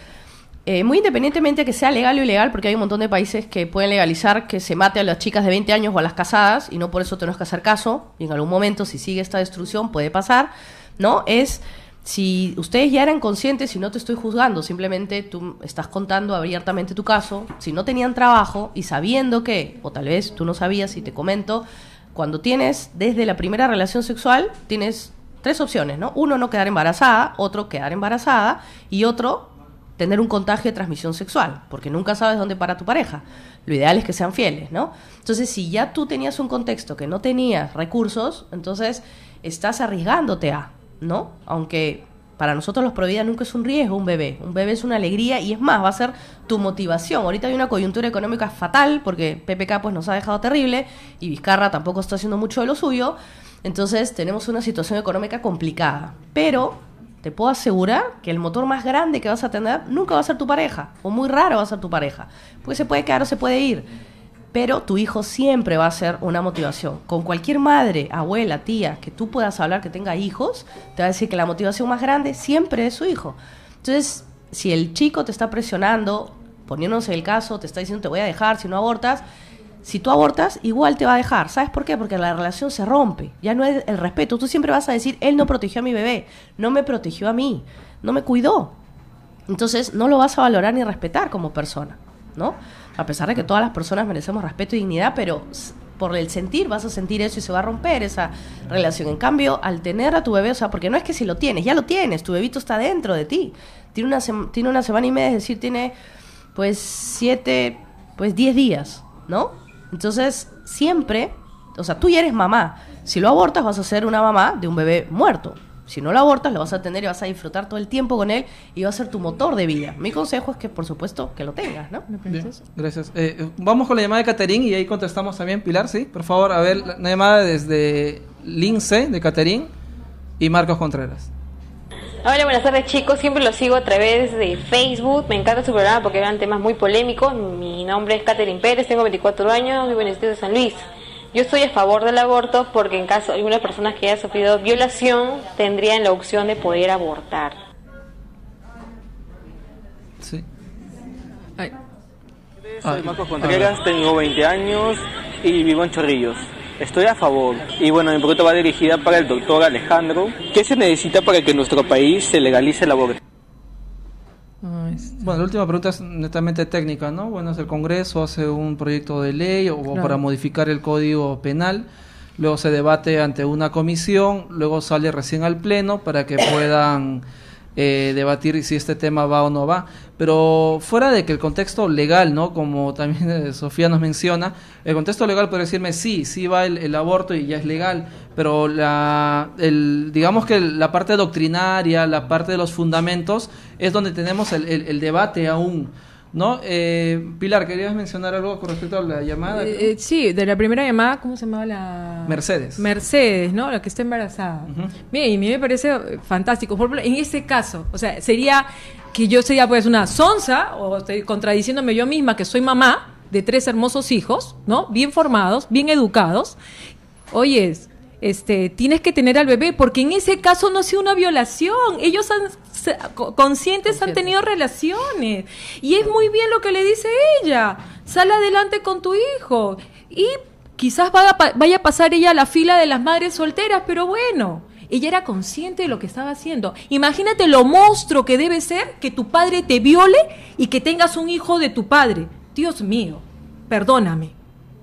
Eh, muy independientemente de que sea legal o ilegal, porque hay un montón de países que pueden legalizar que se mate a las chicas de 20 años o a las casadas, y no por eso tenemos que hacer caso, y en algún momento si sigue esta destrucción puede pasar, ¿no? Es si ustedes ya eran conscientes, y no te estoy juzgando, simplemente tú estás contando abiertamente tu caso, si no tenían trabajo y sabiendo que, o tal vez tú no sabías y te comento, cuando tienes desde la primera relación sexual, tienes tres opciones, ¿no? Uno, no quedar embarazada, otro, quedar embarazada y otro, tener un contagio de transmisión sexual, porque nunca sabes dónde para tu pareja. Lo ideal es que sean fieles, ¿no? Entonces, si ya tú tenías un contexto que no tenías recursos, entonces estás arriesgándote a, ¿no? Aunque para nosotros los provida nunca es un riesgo un bebé. Un bebé es una alegría y es más, va a ser tu motivación. Ahorita hay una coyuntura económica fatal porque PPK pues nos ha dejado terrible y Vizcarra tampoco está haciendo mucho de lo suyo. Entonces tenemos una situación económica complicada. Pero te puedo asegurar que el motor más grande que vas a tener nunca va a ser tu pareja, o muy raro va a ser tu pareja, porque se puede quedar o se puede ir. Pero tu hijo siempre va a ser una motivación. Con cualquier madre, abuela, tía que tú puedas hablar que tenga hijos, te va a decir que la motivación más grande siempre es su hijo. Entonces, si el chico te está presionando, poniéndose el caso, te está diciendo te voy a dejar si no abortas, si tú abortas, igual te va a dejar. ¿Sabes por qué? Porque la relación se rompe. Ya no es el respeto. Tú siempre vas a decir, él no protegió a mi bebé, no me protegió a mí, no me cuidó. Entonces no lo vas a valorar ni respetar como persona, ¿no? A pesar de que todas las personas merecemos respeto y dignidad, pero por el sentir vas a sentir eso y se va a romper esa relación. En cambio, al tener a tu bebé, o sea, porque no es que si lo tienes, ya lo tienes, tu bebito está dentro de ti. Tiene una, tiene una semana y media, es decir, tiene pues siete, pues diez días, ¿no? Entonces, siempre, o sea, tú ya eres mamá. Si lo abortas, vas a ser una mamá de un bebé muerto. Si no lo abortas, lo vas a tener y vas a disfrutar todo el tiempo con él y va a ser tu motor de vida. Mi consejo es que, por supuesto, que lo tengas, ¿no? Bien, gracias. Eh, vamos con la llamada de Caterín y ahí contestamos también, Pilar, ¿sí? Por favor, a ver, una llamada desde Lince, de Caterín, y Marcos Contreras. Hola, buenas tardes chicos, siempre los sigo a través de Facebook, me encanta su programa porque eran temas muy polémicos. Mi nombre es Catherine Pérez, tengo 24 años, vivo en el de San Luis. Yo estoy a favor del aborto porque en caso de algunas personas que hayan sufrido violación tendrían la opción de poder abortar. Sí. Ay. Soy Marcos Contreras, tengo 20 años y vivo en Chorrillos. Estoy a favor. Y bueno, mi pregunta va dirigida para el doctor Alejandro. ¿Qué se necesita para que nuestro país se legalice la aborto? Ah, este. Bueno, la última pregunta es netamente técnica, ¿no? Bueno, es el Congreso hace un proyecto de ley o para modificar el Código Penal, luego se debate ante una comisión, luego sale recién al Pleno para que puedan eh, debatir si este tema va o no va pero fuera de que el contexto legal, ¿no? Como también eh, Sofía nos menciona, el contexto legal puede decirme sí, sí va el, aborto y ya es legal, pero la, el, digamos que la parte doctrinaria, la parte de los fundamentos, es donde tenemos el, debate aún. ¿No? Eh, Pilar, ¿querías mencionar algo con respecto a la llamada? Eh, sí, de la primera llamada, ¿cómo se llamaba la...? Mercedes. Mercedes, ¿no? La que está embarazada. Mire, y a mí me parece fantástico. Por ejemplo, en ese caso, o sea, sería que yo sería pues una sonza, o estoy contradiciéndome yo misma que soy mamá de tres hermosos hijos, ¿no? Bien formados, bien educados. Oye, este, tienes que tener al bebé, porque en ese caso no ha sido una violación. Ellos han, conscientes han tenido relaciones. Y es muy bien lo que le dice ella. sale adelante con tu hijo. Y quizás vaya, vaya a pasar ella a la fila de las madres solteras, pero bueno, ella era consciente de lo que estaba haciendo. Imagínate lo monstruo que debe ser que tu padre te viole y que tengas un hijo de tu padre. Dios mío, perdóname.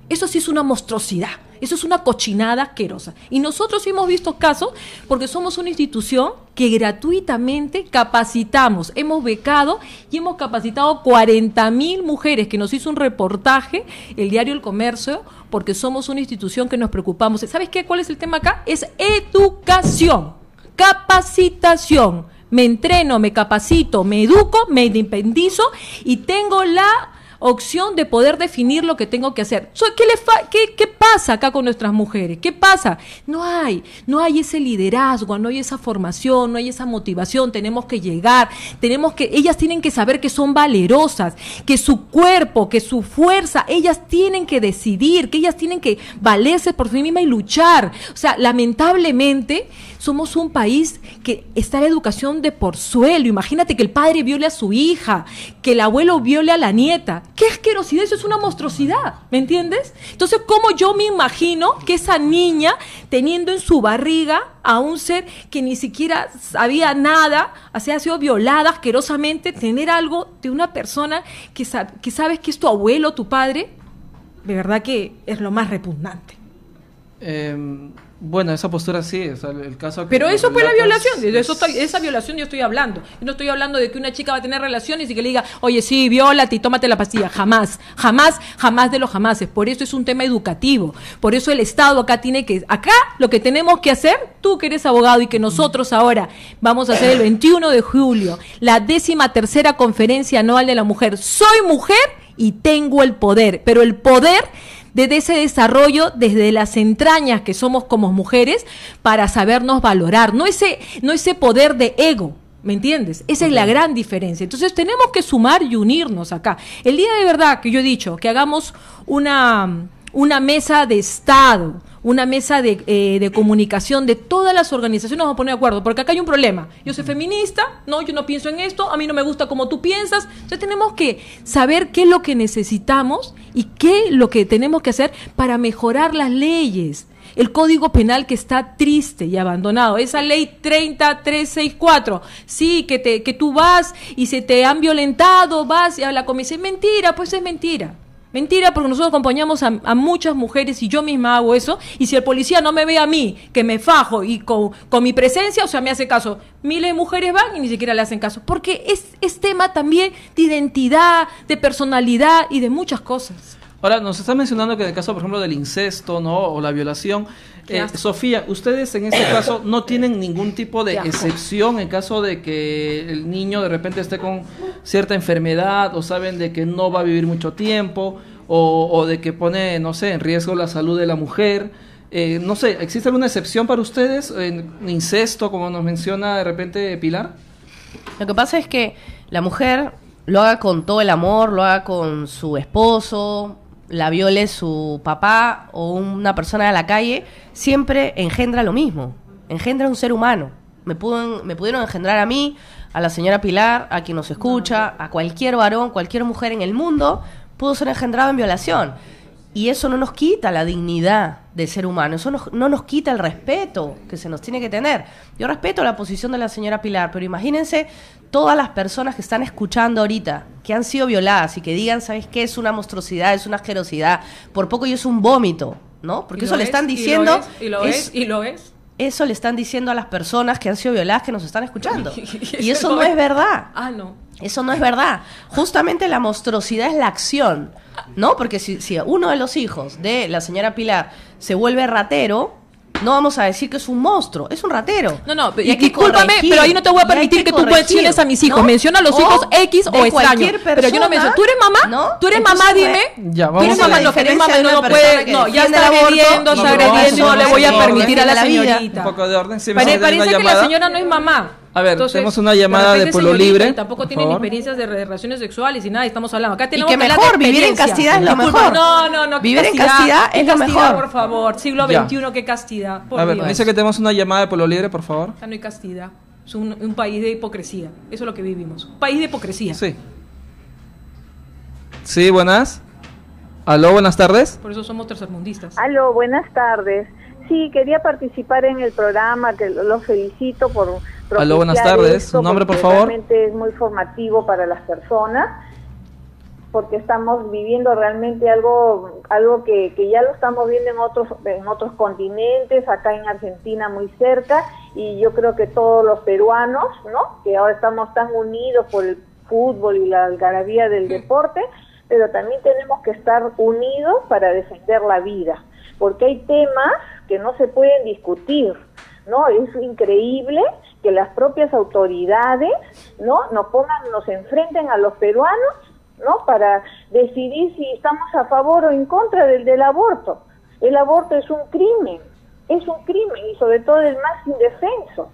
Eso sí es una monstruosidad. Eso es una cochinada asquerosa. Y nosotros hemos visto casos porque somos una institución que gratuitamente capacitamos, hemos becado y hemos capacitado 40 mil mujeres que nos hizo un reportaje el diario El Comercio porque somos una institución que nos preocupamos. ¿Sabes qué? ¿Cuál es el tema acá? Es educación, capacitación. Me entreno, me capacito, me educo, me independizo y tengo la opción de poder definir lo que tengo que hacer. ¿Qué, le pasa acá con nuestras mujeres? ¿Qué pasa? No hay, no hay ese liderazgo, no hay esa formación, no hay esa motivación, tenemos que llegar, tenemos que, ellas tienen que saber que son valerosas, que su cuerpo, que su fuerza, ellas tienen que decidir, que ellas tienen que valerse por sí mismas y luchar. O sea, lamentablemente somos un país que está la educación de por suelo. Imagínate que el padre viole a su hija, que el abuelo viole a la nieta. ¡Qué asquerosidad! Eso es una monstruosidad, ¿me entiendes? Entonces, ¿cómo yo me imagino que esa niña, teniendo en su barriga a un ser que ni siquiera sabía nada, ha sido violada asquerosamente, tener algo de una persona que, que sabes que es tu abuelo, tu padre? De verdad que es lo más repugnante. Eh bueno, esa postura sí, el caso... Pero eso fue la violación, de esa violación yo estoy hablando. no estoy hablando de que una chica va a tener relaciones y que le diga, oye, sí, viola y tómate la pastilla. Jamás, jamás, jamás de los jamases. Por eso es un tema educativo. Por eso el Estado acá tiene que... Acá lo que tenemos que hacer, tú que eres abogado y que nosotros ahora vamos a hacer el 21 de julio, la décima tercera conferencia anual de la mujer. Soy mujer y tengo el poder, pero el poder desde ese desarrollo, desde las entrañas que somos como mujeres, para sabernos valorar. No ese, no ese poder de ego, ¿Me entiendes? Esa es la gran diferencia. Entonces tenemos que sumar y unirnos acá. El día de verdad que yo he dicho, que hagamos una, una mesa de Estado, una mesa de, eh, de comunicación de todas las organizaciones, vamos a poner de acuerdo, porque acá hay un problema. Yo soy feminista, no, yo no pienso en esto, a mí no me gusta como tú piensas. Entonces tenemos que saber qué es lo que necesitamos y qué es lo que tenemos que hacer para mejorar las leyes el código penal que está triste y abandonado, esa ley 30364, sí, que, te, que tú vas y se te han violentado, vas y a la comisión, mentira, pues es mentira. Mentira, porque nosotros acompañamos a, muchas mujeres y yo misma hago eso. Y si el policía no me ve a mí, que me fajo y con, mi presencia, o sea, me hace caso. Miles de mujeres van y ni siquiera le hacen caso. Porque es, es tema también de identidad, de personalidad y de muchas cosas. Ahora, nos está mencionando que en el caso, por ejemplo, del incesto, ¿no? O la violación. Eh, Sofía, ustedes en este caso <coughs> no tienen ningún tipo de excepción en caso de que el niño de repente esté con cierta enfermedad o saben de que no va a vivir mucho tiempo o, de que pone, no sé, en riesgo la salud de la mujer. Eh, no sé, ¿existe alguna excepción para ustedes en incesto, como nos menciona de repente Pilar? Lo que pasa es que la mujer lo haga con todo el amor, lo haga con su esposo, la viole su papá o una persona de la calle, siempre engendra lo mismo, engendra un ser humano. Me, pudieron engendrar a mí, a la señora Pilar, a quien nos escucha, a cualquier varón, cualquier mujer en el mundo, pudo ser engendrado en violación. Y eso no nos quita la dignidad de ser humano, eso no, nos quita el respeto que se nos tiene que tener. Yo respeto la posición de la señora Pilar, pero imagínense todas las personas que están escuchando ahorita, que han sido violadas y que digan, ¿sabes qué? Es una monstruosidad, es una asquerosidad, por poco y es un vómito, ¿no? Porque eso le están diciendo... Y lo es, y lo Eso le están diciendo a las personas que han sido violadas que nos están escuchando. <laughs> y, y eso no es verdad. Ah, no. Eso no es verdad. Justamente la monstruosidad es la acción, ¿no? Porque si, si, uno de los hijos de la señora Pilar se vuelve ratero, no vamos a decir que es un monstruo, es un ratero. No, no, discúlpame, pero ahí no te voy a permitir que, tú menciones a mis hijos. Menciona a los hijos X o extraño. Persona, pero yo no menciono. ¿Tú eres mamá? ¿No? ¿Tú eres mamá? Dime. Ya, vamos ¿Tú eres mamá? No, mamá no, puede. No, ya está agrediendo, está agrediendo. No le voy a permitir a la señorita. Un poco de orden. Parece que la señora no es mamá. A ver, tenemos una llamada de, Pueblo Libre. Tampoco tienen experiencias de relaciones sexuales y nada, estamos hablando. Acá tenemos y que mejor, vivir en castidad es lo mejor. No, no, no. Vivir en castidad es lo castidad, mejor. por favor. Siglo XXI, qué castidad. a ver, dice que tenemos una llamada de Pueblo Libre, por favor. no hay castidad. Es un, país de hipocresía. Eso es lo que vivimos. país de hipocresía. Sí. Sí, buenas. Aló, buenas tardes. Por eso somos tercermundistas. Aló, buenas tardes. Sí, quería participar en el programa, que lo felicito por Aló, buenas tardes. Su nombre, por favor. Realmente es muy formativo para las personas porque estamos viviendo realmente algo algo que, que, ya lo estamos viendo en otros en otros continentes, acá en Argentina muy cerca y yo creo que todos los peruanos, ¿no? Que ahora estamos tan unidos por el fútbol y la algarabía del deporte, pero también tenemos que estar unidos para defender la vida, porque hay temas que no se pueden discutir, ¿no? Es increíble que las propias autoridades, ¿no? Nos pongan, nos enfrenten a los peruanos, ¿no? Para decidir si estamos a favor o en contra del, aborto. El aborto es un crimen, es un crimen y sobre todo el más indefenso.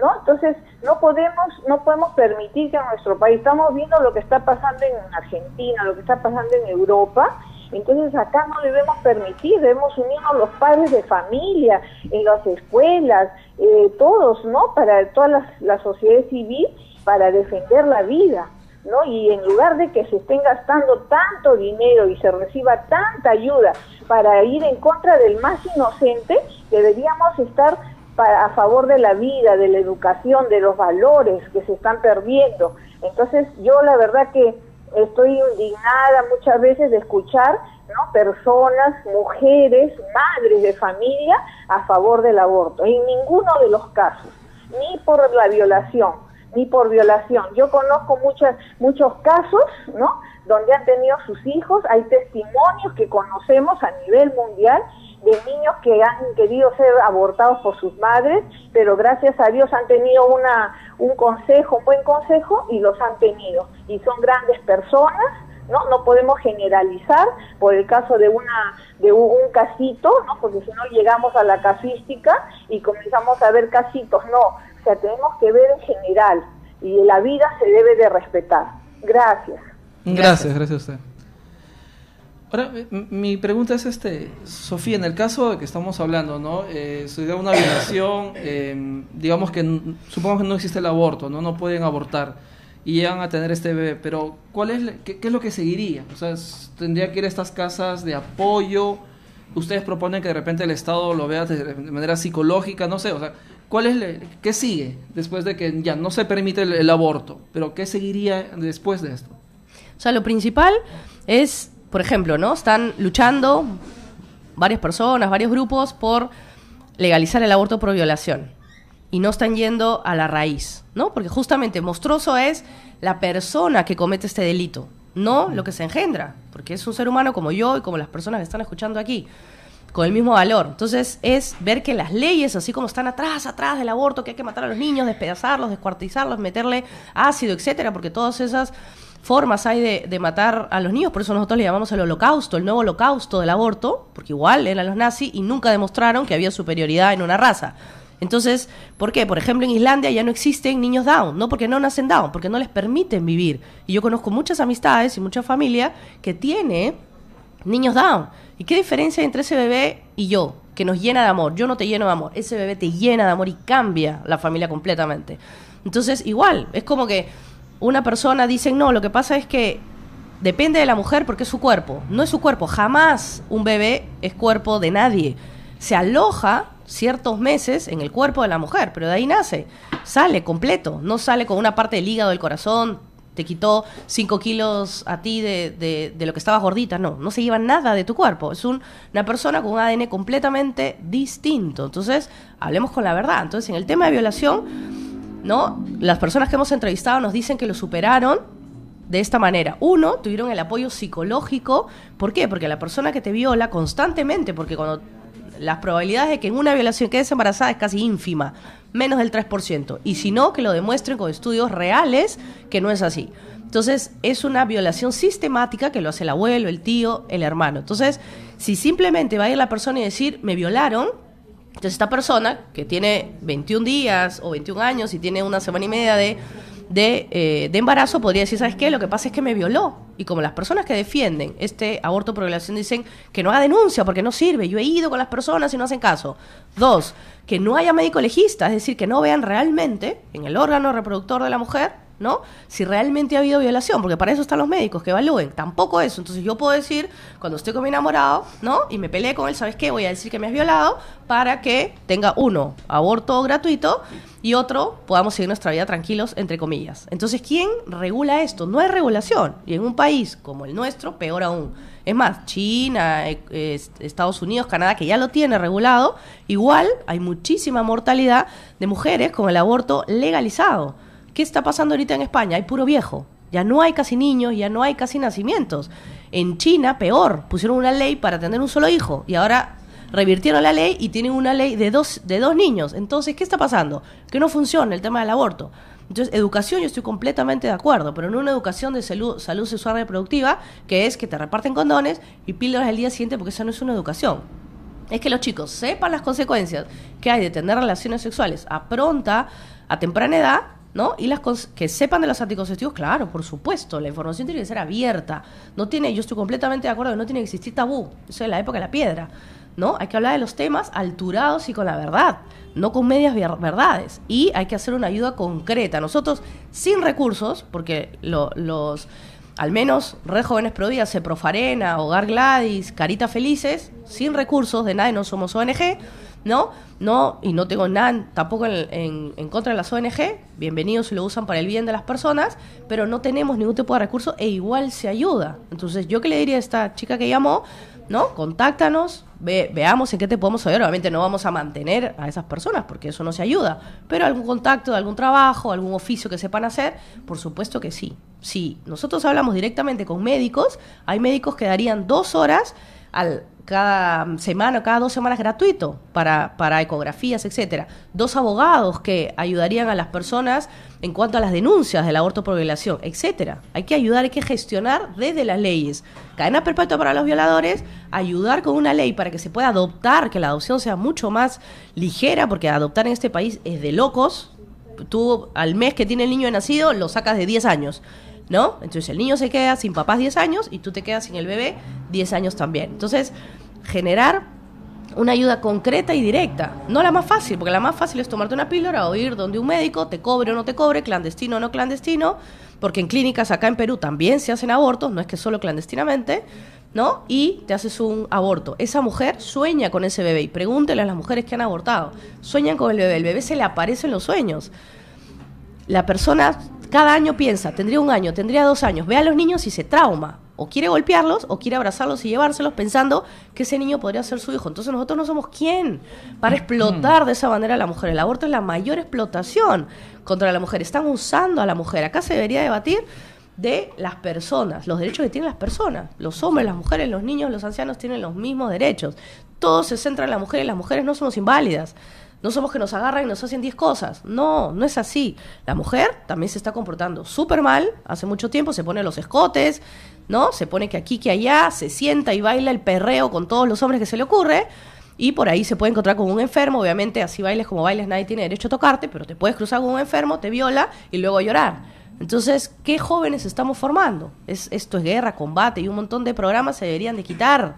¿No? Entonces, no podemos no podemos permitir que en nuestro país estamos viendo lo que está pasando en Argentina, lo que está pasando en Europa entonces acá no debemos permitir, debemos unirnos los padres de familia, en las escuelas, eh, todos, ¿no? Para toda la, sociedad civil, para defender la vida, ¿no? Y en lugar de que se estén gastando tanto dinero y se reciba tanta ayuda para ir en contra del más inocente, deberíamos estar a favor de la vida, de la educación, de los valores que se están perdiendo. Entonces yo la verdad que estoy indignada muchas veces de escuchar ¿no? personas, mujeres, madres de familia a favor del aborto. En ninguno de los casos, ni por la violación, ni por violación. Yo conozco muchas, muchos casos, ¿no? Donde han tenido sus hijos, hay testimonios que conocemos a nivel mundial de niños que han querido ser abortados por sus madres, pero gracias a Dios han tenido una, un consejo, buen consejo y los han tenido. Y son grandes personas, ¿no? No podemos generalizar por el caso de una de un, casito, ¿no? Porque si no llegamos a la casística y comenzamos a ver casitos, no. O sea, tenemos que ver en general y la vida se debe de respetar. Gracias. Gracias, gracias a usted. Ahora, eh, mi pregunta es, este, Sofía, en el caso de que estamos hablando, ¿no? Eh, se da una violación, <coughs> em, digamos que, supongamos que no existe el aborto, ¿no? No pueden abortar y llegan a tener este bebé, pero ¿cuál es, qué, es lo que seguiría? O sea, ¿tendría que ir a estas casas de apoyo? ¿Ustedes proponen que de repente el Estado lo vea de, manera psicológica? No sé, o sea, ¿cuál es, le, qué sigue después de que ya no se permite el aborto? Pero ¿qué seguiría después de esto? O sea, lo principal es por ejemplo, ¿no? Están luchando varias personas, varios grupos por legalizar el aborto por violación y no están yendo a la raíz, ¿no? Porque justamente monstruoso es la persona que comete este delito, no lo que se engendra, porque es un ser humano como yo y como las personas que están escuchando aquí, con el mismo valor. Entonces es ver que las leyes, así como están atrás, atrás del aborto, que hay que matar a los niños, despedazarlos, descuartizarlos, meterle ácido, etcétera, porque todas esas formas hay de, matar a los niños, por eso nosotros le llamamos el holocausto, el nuevo holocausto del aborto, porque igual eran los nazis y nunca demostraron que había superioridad en una raza. Entonces, ¿por qué? Por ejemplo, en Islandia ya no existen niños down, no porque no nacen down, porque no les permiten vivir. Y yo conozco muchas amistades y mucha familia que tiene niños down. ¿Y qué diferencia hay entre ese bebé y yo? que nos llena de amor. Yo no te lleno de amor, ese bebé te llena de amor y cambia la familia completamente. Entonces, igual, es como que una persona, dice no, lo que pasa es que depende de la mujer porque es su cuerpo. No es su cuerpo, jamás un bebé es cuerpo de nadie. Se aloja ciertos meses en el cuerpo de la mujer, pero de ahí nace, sale completo, no sale con una parte del hígado, del corazón, te quitó 5 kilos a ti de, de, lo que estabas gordita, no, no se lleva nada de tu cuerpo, es una persona con un ADN completamente distinto, entonces hablemos con la verdad, entonces en el tema de violación ¿no? Las personas que hemos entrevistado nos dicen que lo superaron de esta manera. Uno, tuvieron el apoyo psicológico. ¿Por qué? Porque la persona que te viola constantemente, porque cuando las probabilidades de que en una violación quede embarazada es casi ínfima, menos del 3%. Y si no, que lo demuestren con estudios reales que no es así. Entonces, es una violación sistemática que lo hace el abuelo, el tío, el hermano. Entonces, si simplemente va a ir la persona y decir, me violaron, entonces esta persona que tiene 21 días o 21 años y tiene una semana y media de, eh, de, embarazo podría decir, ¿sabes qué? Lo que pasa es que me violó. Y como las personas que defienden este aborto por violación dicen que no haga denuncia porque no sirve, yo he ido con las personas y no hacen caso. Dos, que no haya médico legista, es decir, que no vean realmente en el órgano reproductor de la mujer ¿no? Si realmente ha habido violación, porque para eso están los médicos que evalúen, tampoco eso. Entonces yo puedo decir, cuando estoy con mi enamorado, ¿no? Y me peleé con él, ¿sabes qué? Voy a decir que me has violado para que tenga uno, aborto gratuito y otro, podamos seguir nuestra vida tranquilos, entre comillas. Entonces, ¿quién regula esto? No hay regulación. Y en un país como el nuestro, peor aún. Es más, China, eh, Estados Unidos, Canadá, que ya lo tiene regulado, igual hay muchísima mortalidad de mujeres con el aborto legalizado. ¿Qué está pasando ahorita en España? Hay puro viejo. Ya no hay casi niños, ya no hay casi nacimientos. En China, peor, pusieron una ley para tener un solo hijo y ahora revirtieron la ley y tienen una ley de dos, de dos niños. Entonces, ¿qué está pasando? Que no funciona el tema del aborto. Entonces, educación yo estoy completamente de acuerdo, pero no una educación de salud, salud sexual reproductiva, que es que te reparten condones y píldoras el día siguiente, porque eso no es una educación. Es que los chicos sepan las consecuencias que hay de tener relaciones sexuales a pronta, a temprana edad, ¿no? Y las que sepan de los anticonceptivos, claro, por supuesto, la información tiene que ser abierta. No tiene, yo estoy completamente de acuerdo que no tiene que existir tabú. Eso es la época de la piedra, ¿no? Hay que hablar de los temas alturados y con la verdad, no con medias verdades. Y hay que hacer una ayuda concreta. Nosotros, sin recursos, porque los al menos Red Jóvenes Pro Seprofarena, Hogar Gladys, Caritas Felices, sin recursos de nadie, no somos ONG ¿no? No, y no tengo nada tampoco en, contra de las ONG, bienvenidos si lo usan para el bien de las personas, pero no tenemos ningún tipo de recurso e igual se ayuda. Entonces, yo que le diría a esta chica que llamó, ¿no? Contáctanos, veamos en qué te podemos ayudar. Obviamente no vamos a mantener a esas personas porque eso no se ayuda, pero algún contacto, algún trabajo, algún oficio que sepan hacer, por supuesto que sí. Si nosotros hablamos directamente con médicos, hay médicos que darían dos horas al cada semana cada dos semanas gratuito para, para ecografías, etcétera. Dos abogados que ayudarían a las personas en cuanto a las denuncias del aborto por violación, etcétera. Hay que ayudar, hay que gestionar desde las leyes. Cadena perpetua para los violadores, ayudar con una ley para que se pueda adoptar, que la adopción sea mucho más ligera, porque adoptar en este país es de locos. Tú al mes que tiene el niño nacido lo sacas de 10 años ¿no? Entonces el niño se queda sin papás 10 años y tú te quedas sin el bebé 10 años también. Entonces, generar una ayuda concreta y directa, no la más fácil, porque la más fácil es tomarte una píldora o ir donde un médico te cobre o no te cobre, clandestino o no clandestino, porque en clínicas acá en Perú también se hacen abortos, no es que solo clandestinamente, ¿no? Y te haces un aborto. Esa mujer sueña con ese bebé y pregúntele a las mujeres que han abortado, sueñan con el bebé, el bebé se le aparece en los sueños. La persona cada año piensa, tendría un año, tendría dos años, ve a los niños y se trauma. O quiere golpearlos, o quiere abrazarlos y llevárselos pensando que ese niño podría ser su hijo. Entonces nosotros no somos quién para mm. explotar de esa manera a la mujer. El aborto es la mayor explotación contra la mujer. Están usando a la mujer. Acá se debería debatir de las personas, los derechos que tienen las personas. Los hombres, las mujeres, los niños, los ancianos tienen los mismos derechos. Todo se centra en la mujer y las mujeres no somos inválidas. No somos que nos agarran y nos hacen 10 cosas. No, no es así. La mujer también se está comportando súper mal. Hace mucho tiempo se pone los escotes, ¿no? Se pone que aquí, que allá, se sienta y baila el perreo con todos los hombres que se le ocurre. Y por ahí se puede encontrar con un enfermo. Obviamente, así bailes como bailes, nadie tiene derecho a tocarte, pero te puedes cruzar con un enfermo, te viola y luego llorar. Entonces, ¿qué jóvenes estamos formando? Es, esto es guerra, combate y un montón de programas se deberían de quitar.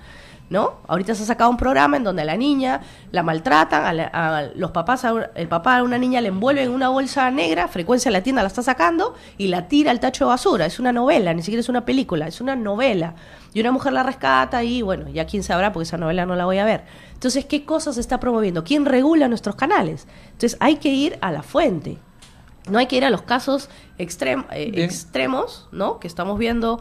¿no? Ahorita se ha sacado un programa en donde a la niña la maltratan, a, los papás, el papá a una niña le envuelve en una bolsa negra, frecuencia la tienda la está sacando y la tira al tacho de basura. Es una novela, ni siquiera es una película, es una novela. Y una mujer la rescata y bueno, ya quién sabrá porque esa novela no la voy a ver. Entonces, ¿qué cosas se está promoviendo? ¿Quién regula nuestros canales? Entonces, hay que ir a la fuente. No hay que ir a los casos eh, extremos, ¿no? Que estamos viendo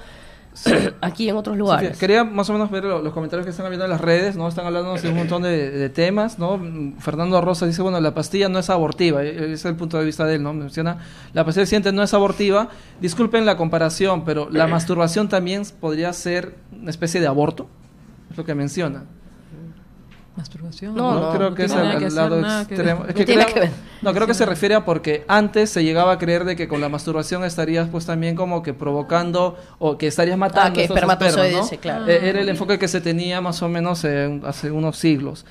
<coughs> aquí en otros lugares. quería más o menos ver los comentarios que están habiendo en las redes, ¿no? Están hablando de un montón de, temas, ¿no? Fernando Rosa dice, bueno, la pastilla no es abortiva, ese e, es el punto de vista de él, ¿no? Menciona, la pastilla siente no es abortiva, disculpen la comparación, pero la masturbación también podría ser una especie de aborto, es lo que menciona masturbación. No, creo que es el lado extremo. no, creo que se refiere a porque antes se llegaba a creer de que con la masturbación estarías pues también como que provocando o que estarías ah, matando ah, perros, eh, era el enfoque que se tenía más o menos hace unos siglos.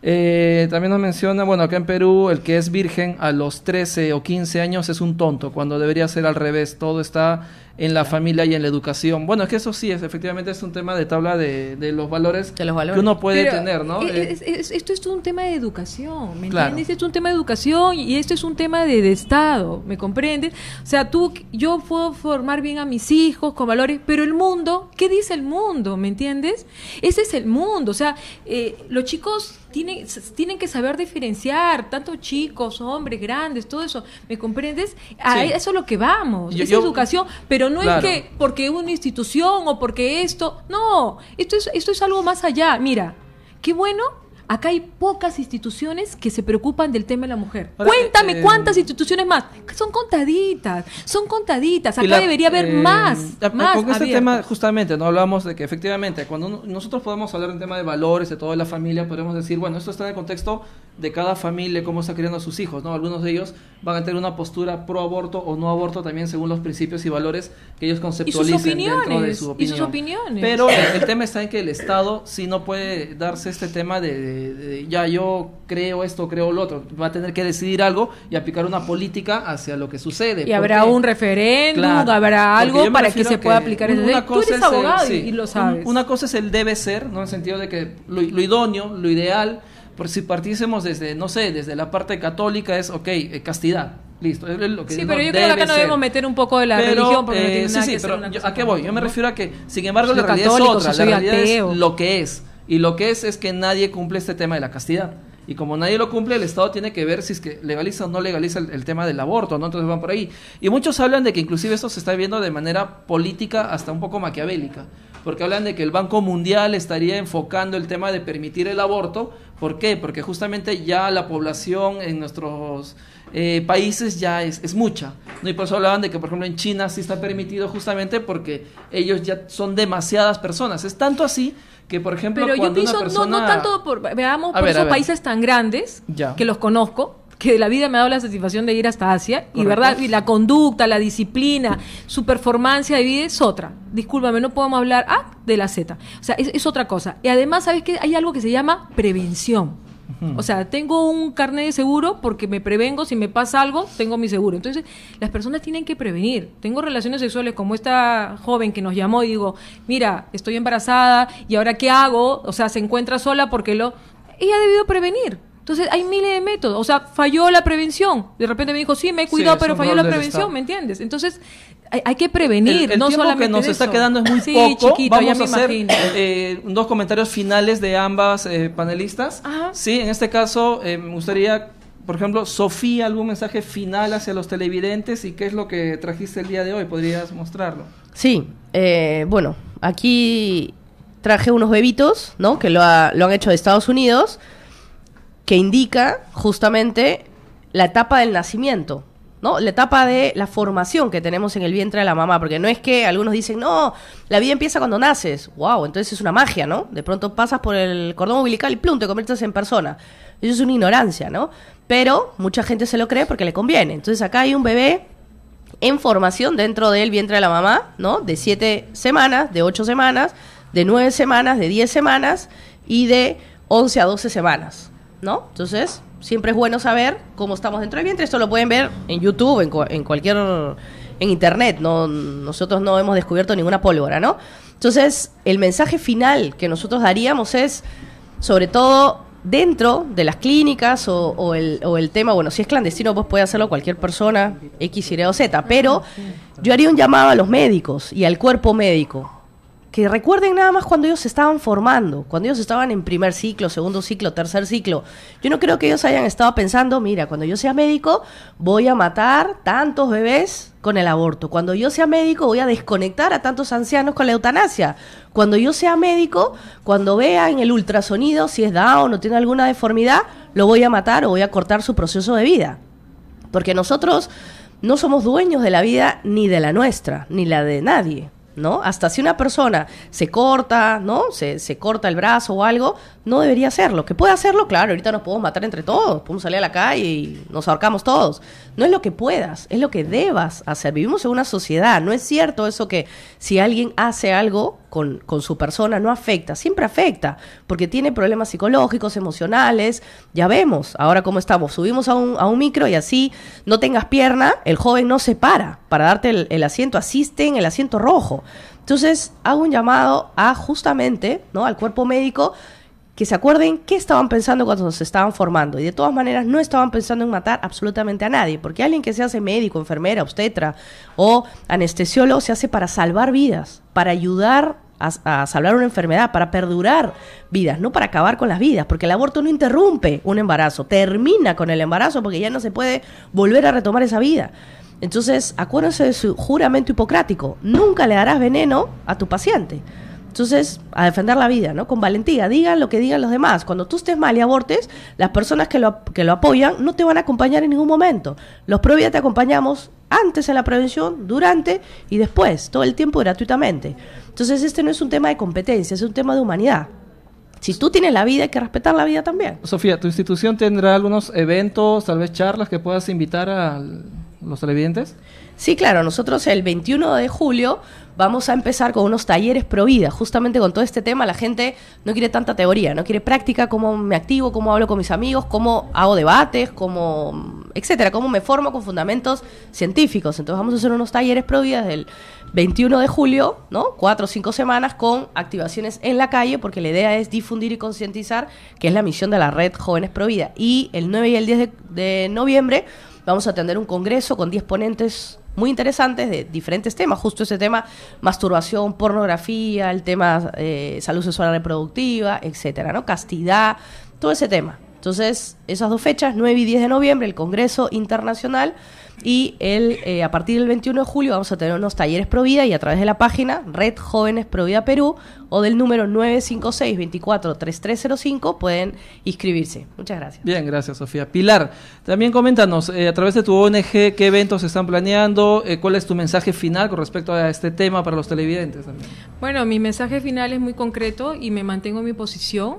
Eh, también nos menciona, bueno, acá en Perú el que es virgen a los 13 o 15 años es un tonto, cuando debería ser al revés, todo está en la familia y en la educación. Bueno, es que eso sí, es efectivamente es un tema de tabla de, los, valores que uno puede tener, ¿no? Esto eh, es, esto es un tema de educación, ¿me entiendes? Esto es un tema de educación y esto es un tema de, Estado, ¿me comprendes? O sea, tú, yo puedo formar bien a mis hijos con valores, pero el mundo, ¿qué dice el mundo? ¿Me entiendes? Ese es el mundo, o sea, eh, los chicos tienen, tienen que saber diferenciar, tanto chicos, hombres, grandes, todo eso, ¿me comprendes? A eso es lo que vamos, es educación, pero no es que porque una institución o porque esto, no, esto es, esto es algo más allá, mira, qué bueno Acá hay pocas instituciones que se preocupan del tema de la mujer. Cuéntame eh, cuántas instituciones más. Son contaditas, son contaditas. Acá debería haber eh, más, más. Con este tema, justamente, no hablamos de que efectivamente, cuando nosotros podemos hablar un tema de valores, de toda la familia, podemos decir, bueno, esto está en el contexto de cada familia, cómo está criando a sus hijos, ¿no? Algunos de ellos van a tener una postura pro aborto o no aborto también según los principios y valores que ellos conceptualicen dentro de su opinión. ¿Y sus opiniones. Pero el, tema está en que el Estado si no puede darse este tema de, ya yo creo esto, creo lo otro. Va a tener que decidir algo y aplicar una política hacia lo que sucede. Y habrá un referéndum, habrá algo para que se pueda aplicar el una cosa Tú eres es abogado el, y, lo sabes. Una cosa es el debe ser, ¿no? En el sentido de que lo idóneo, lo ideal por si partiésemos desde, no sé, desde la parte católica es, ok, eh, castidad, listo. Es lo que sí, pero yo creo que acá no debemos meter un poco de la religión porque no eh, tiene sí, nada sí, pero ¿A qué voy? Yo me refiero a que, sin embargo, la realidad es otra, la realidad es lo que es. Y lo que es es que nadie cumple este tema de la castidad. Y como nadie lo cumple, el Estado tiene que ver si es que legaliza o no legaliza el, el, tema del aborto, ¿no? Entonces van por ahí. Y muchos hablan de que inclusive esto se está viendo de manera política hasta un poco maquiavélica porque hablan de que el Banco Mundial estaría enfocando el tema de permitir el aborto. ¿Por qué? Porque justamente ya la población en nuestros eh, países ya es, mucha. ¿no? Y por eso hablaban de que, por ejemplo, en China sí está permitido justamente porque ellos ya son demasiadas personas. Es tanto así que, por ejemplo, Pero yo pienso, no, tanto por, veamos, por esos países tan grandes, que los conozco, que de la vida me ha dado la satisfacción de ir hasta Asia, y verdad, y la conducta, la disciplina, su performance de vida es otra. Discúlpame, no podemos hablar ah, de la Z. O sea, es, otra cosa. Y además, ¿sabes que Hay algo que se llama prevención. O sea, tengo un carnet de seguro porque me prevengo, si me pasa algo, tengo mi seguro. Entonces, las personas tienen que prevenir. Tengo relaciones sexuales como esta joven que nos llamó y digo, mira, estoy embarazada y ahora qué hago? O sea, se encuentra sola porque lo... Ella ha debido prevenir. Entonces hay miles de métodos. O sea, falló la prevención. De repente me dijo, sí, me he cuidado, pero falló la prevención, ¿me entiendes? Entonces hay, que prevenir. no solamente que nos está quedando es muy sí, Chiquito, ya me a hacer eh, dos comentarios finales de ambas eh, panelistas. Sí, en este caso eh, me gustaría por ejemplo, Sofía, algún mensaje final hacia los televidentes y qué es lo que trajiste el día de hoy, podrías mostrarlo. Sí, bueno, aquí traje unos bebitos, ¿no? Que lo, lo han hecho de Estados Unidos que indica justamente la etapa del nacimiento. ¿no? La etapa de la formación que tenemos en el vientre de la mamá, porque no es que algunos dicen, no, la vida empieza cuando naces, wow, entonces es una magia, ¿no? De pronto pasas por el cordón umbilical y plum, te conviertes en persona. Eso es una ignorancia, ¿no? Pero mucha gente se lo cree porque le conviene. Entonces acá hay un bebé en formación dentro del vientre de la mamá, ¿no? De siete semanas, de ocho semanas, de nueve semanas, de diez semanas y de once a doce semanas. ¿no? Entonces, siempre es bueno saber cómo estamos dentro del vientre. Esto lo pueden ver en YouTube, en, en cualquier. en Internet. No, nosotros no hemos descubierto ninguna pólvora, ¿no? Entonces, el mensaje final que nosotros daríamos es, sobre todo dentro de las clínicas o, el, o el tema, bueno, si es clandestino, pues puede hacerlo cualquier persona, X, Y o Z, pero yo haría un llamado a los médicos y al cuerpo médico recuerden nada más cuando ellos estaban formando, cuando ellos estaban en primer ciclo, segundo ciclo, tercer ciclo. Yo no creo que ellos hayan estado pensando, mira, cuando yo sea médico voy a matar tantos bebés con el aborto. Cuando yo sea médico voy a desconectar a tantos ancianos con la eutanasia. Cuando yo sea médico, cuando vea en el ultrasonido si es Down o tiene alguna deformidad, lo voy a matar o voy a cortar su proceso de vida. Porque nosotros no somos dueños de la vida ni de la nuestra, ni la de nadie. ¿no? Hasta si una persona se corta, ¿no? Se, corta el brazo o algo, no debería hacerlo. Que puede hacerlo, claro, ahorita nos podemos matar entre todos, podemos salir a la calle y nos ahorcamos todos. No es lo que puedas, es lo que debas hacer. Vivimos en una sociedad, no es cierto eso que si alguien hace algo, con, su persona no afecta, siempre afecta, porque tiene problemas psicológicos, emocionales, ya vemos ahora cómo estamos, subimos a un, a un micro y así no tengas pierna, el joven no se para para darte el, asiento, asiste en el asiento rojo. Entonces hago un llamado a justamente ¿no? al cuerpo médico que se acuerden qué estaban pensando cuando se estaban formando. Y de todas maneras no estaban pensando en matar absolutamente a nadie, porque alguien que se hace médico, enfermera, obstetra o anestesiólogo se hace para salvar vidas, para ayudar a, salvar una enfermedad, para perdurar vidas, no para acabar con las vidas, porque el aborto no interrumpe un embarazo, termina con el embarazo porque ya no se puede volver a retomar esa vida. Entonces, acuérdense de su juramento hipocrático, nunca le darás veneno a tu paciente. Entonces, a defender la vida, ¿no? Con valentía, digan lo que digan los demás. Cuando tú estés mal y abortes, las personas que lo, que lo apoyan no te van a acompañar en ningún momento. Los Provida te acompañamos antes en la prevención, durante y después, todo el tiempo gratuitamente. Entonces, este no es un tema de competencia, es un tema de humanidad. Si tú tienes la vida, hay que respetar la vida también. Sofía, ¿tu institución tendrá algunos eventos, tal vez charlas que puedas invitar al los televidentes? Sí, claro, nosotros el 21 de julio vamos a empezar con unos talleres pro Justamente con todo este tema la gente no quiere tanta teoría, no quiere práctica, cómo me activo, cómo hablo con mis amigos, cómo hago debates, cómo, etcétera, cómo me formo con fundamentos científicos. Entonces vamos a hacer unos talleres pro vida del 21 de julio, ¿no? Cuatro o cinco semanas con activaciones en la calle, porque la idea es difundir y concientizar, que es la misión de la red Jóvenes Pro Vida. Y el 9 y el 10 de noviembre vamos a tener un congreso con 10 ponentes muy interesantes de diferentes temas, justo ese tema, masturbación, pornografía, el tema eh, salud sexual reproductiva, etcétera, ¿no? Castidad, todo ese tema. Entonces, esas dos fechas, 9 y 10 de noviembre, el Congreso Internacional y el, eh, a partir del 21 de julio vamos a tener unos talleres Provida y a través de la página Red Jóvenes Provida Perú o del número 956-243305 pueden inscribirse. Muchas gracias. Bien, gracias Sofía. Pilar, también coméntanos eh, a través de tu ONG qué eventos están planeando, eh, cuál es tu mensaje final con respecto a este tema para los televidentes. También? Bueno, mi mensaje final es muy concreto y me mantengo en mi posición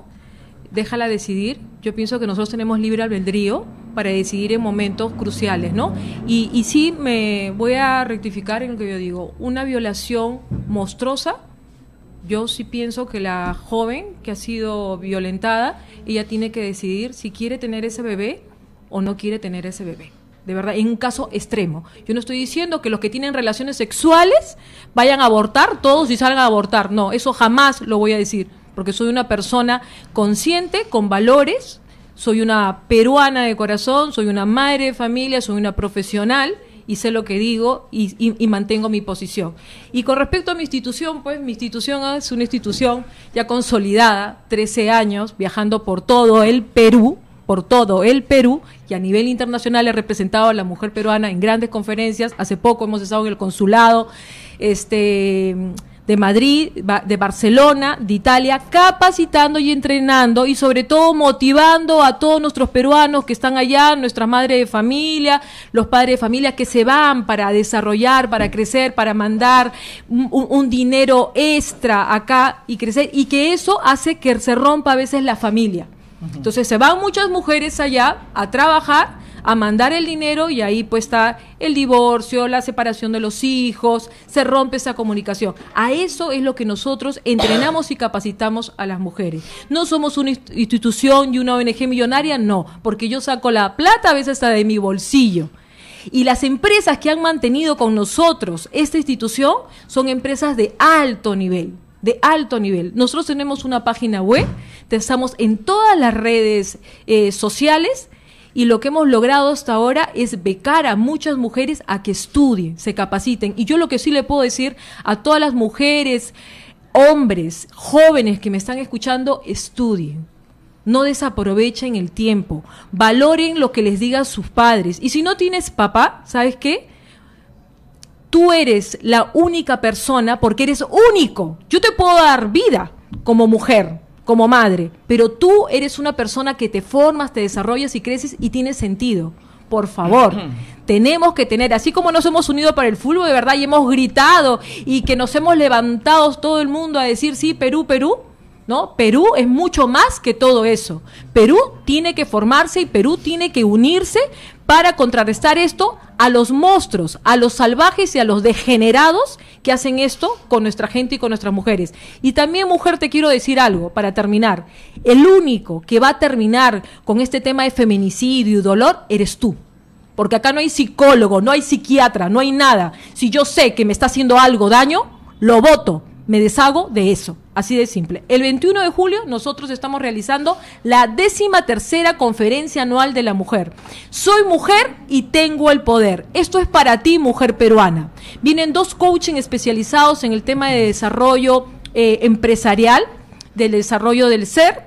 déjala decidir. Yo pienso que nosotros tenemos libre albedrío para decidir en momentos cruciales, ¿no? Y, sí, me voy a rectificar en lo que yo digo. Una violación monstruosa, yo sí pienso que la joven que ha sido violentada, ella tiene que decidir si quiere tener ese bebé o no quiere tener ese bebé. De verdad, en un caso extremo. Yo no estoy diciendo que los que tienen relaciones sexuales vayan a abortar todos y salgan a abortar. No, eso jamás lo voy a decir porque soy una persona consciente, con valores, soy una peruana de corazón, soy una madre de familia, soy una profesional y sé lo que digo y, mantengo mi posición. Y con respecto a mi institución, pues mi institución es una institución ya consolidada, 13 años, viajando por todo el Perú, por todo el Perú, y a nivel internacional he representado a la mujer peruana en grandes conferencias, hace poco hemos estado en el consulado, este de Madrid, de Barcelona, de Italia, capacitando y entrenando y sobre todo motivando a todos nuestros peruanos que están allá, nuestras madres de familia, los padres de familia que se van para desarrollar, para crecer, para mandar un, un dinero extra acá y crecer y que eso hace que se rompa a veces la familia. Entonces se van muchas mujeres allá a trabajar a mandar el dinero y ahí pues está el divorcio, la separación de los hijos, se rompe esa comunicación. A eso es lo que nosotros entrenamos y capacitamos a las mujeres. No somos una institución y una ONG millonaria, no, porque yo saco la plata a veces hasta de mi bolsillo. Y las empresas que han mantenido con nosotros esta institución son empresas de alto nivel de alto nivel. Nosotros tenemos una página web, estamos en todas las redes eh, sociales, y lo que hemos logrado hasta ahora es becar a muchas mujeres a que estudien, se capaciten. Y yo lo que sí le puedo decir a todas las mujeres, hombres, jóvenes que me están escuchando, estudien. No desaprovechen el tiempo. Valoren lo que les digan sus padres. Y si no tienes papá, ¿sabes qué? Tú eres la única persona porque eres único. Yo te puedo dar vida como mujer, como madre, pero tú eres una persona que te formas, te desarrollas y creces y tiene sentido. Por favor, tenemos que tener, así como nos hemos unido para el fútbol de verdad y hemos gritado y que nos hemos levantado todo el mundo a decir, sí, Perú, Perú, ¿no? Perú es mucho más que todo eso. Perú tiene que formarse y Perú tiene que unirse para contrarrestar esto a los monstruos, a los salvajes y a los degenerados que hacen esto con nuestra gente y con nuestras mujeres. Y también, mujer, te quiero decir algo para terminar. El único que va a terminar con este tema de feminicidio y dolor eres tú. Porque acá no hay psicólogo, no hay psiquiatra, no hay nada. Si yo sé que me está haciendo algo daño, lo voto me deshago de eso. Así de simple. El 21 de julio nosotros estamos realizando la décima tercera conferencia anual de la mujer. Soy mujer y tengo el poder. Esto es para ti, mujer peruana. Vienen dos coaching especializados en el tema de desarrollo eh, empresarial, del desarrollo del ser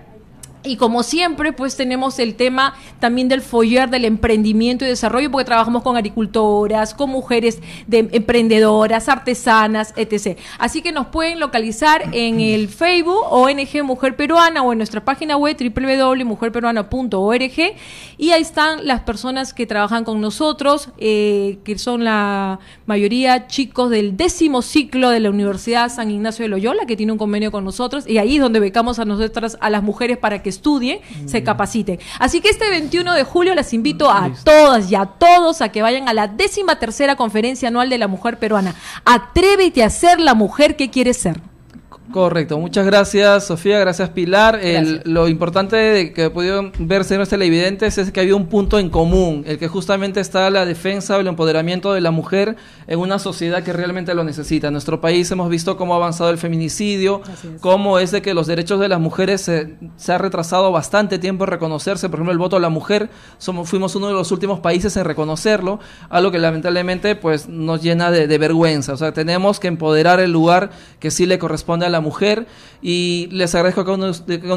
y como siempre, pues tenemos el tema también del follar del emprendimiento y desarrollo, porque trabajamos con agricultoras, con mujeres emprendedoras, artesanas, etc. Así que nos pueden localizar en el Facebook ONG Mujer Peruana o en nuestra página web www.mujerperuana.org y ahí están las personas que trabajan con nosotros, eh, que son la mayoría chicos del décimo ciclo de la Universidad San Ignacio de Loyola, que tiene un convenio con nosotros, y ahí es donde becamos a nosotras, a las mujeres, para que estudie, se capacite. Así que este 21 de julio las invito a todas y a todos a que vayan a la décima tercera conferencia anual de la mujer peruana. Atrévete a ser la mujer que quieres ser. Correcto, muchas gracias Sofía, gracias Pilar. lo importante que pudieron verse en televidentes es que había un punto en común, el que justamente está la defensa, el empoderamiento de la mujer en una sociedad que realmente lo necesita. En nuestro país hemos visto cómo ha avanzado el feminicidio, cómo es de que los derechos de las mujeres se, ha retrasado bastante tiempo en reconocerse, por ejemplo el voto a la mujer, fuimos uno de los últimos países en reconocerlo, algo que lamentablemente pues nos llena de, vergüenza. O sea, tenemos que empoderar el lugar que sí le corresponde a la mujer. Y les agradezco a cada uno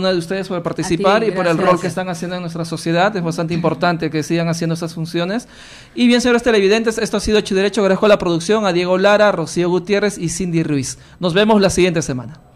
de, ustedes por participar y por el rol que están haciendo en nuestra sociedad. Es bastante importante que sigan haciendo esas funciones. Y bien, señores televidentes, esto ha sido Hecho Derecho. Agradezco a la producción, a Diego Lara, Rocío Gutiérrez y Cindy Ruiz. Nos vemos la siguiente semana.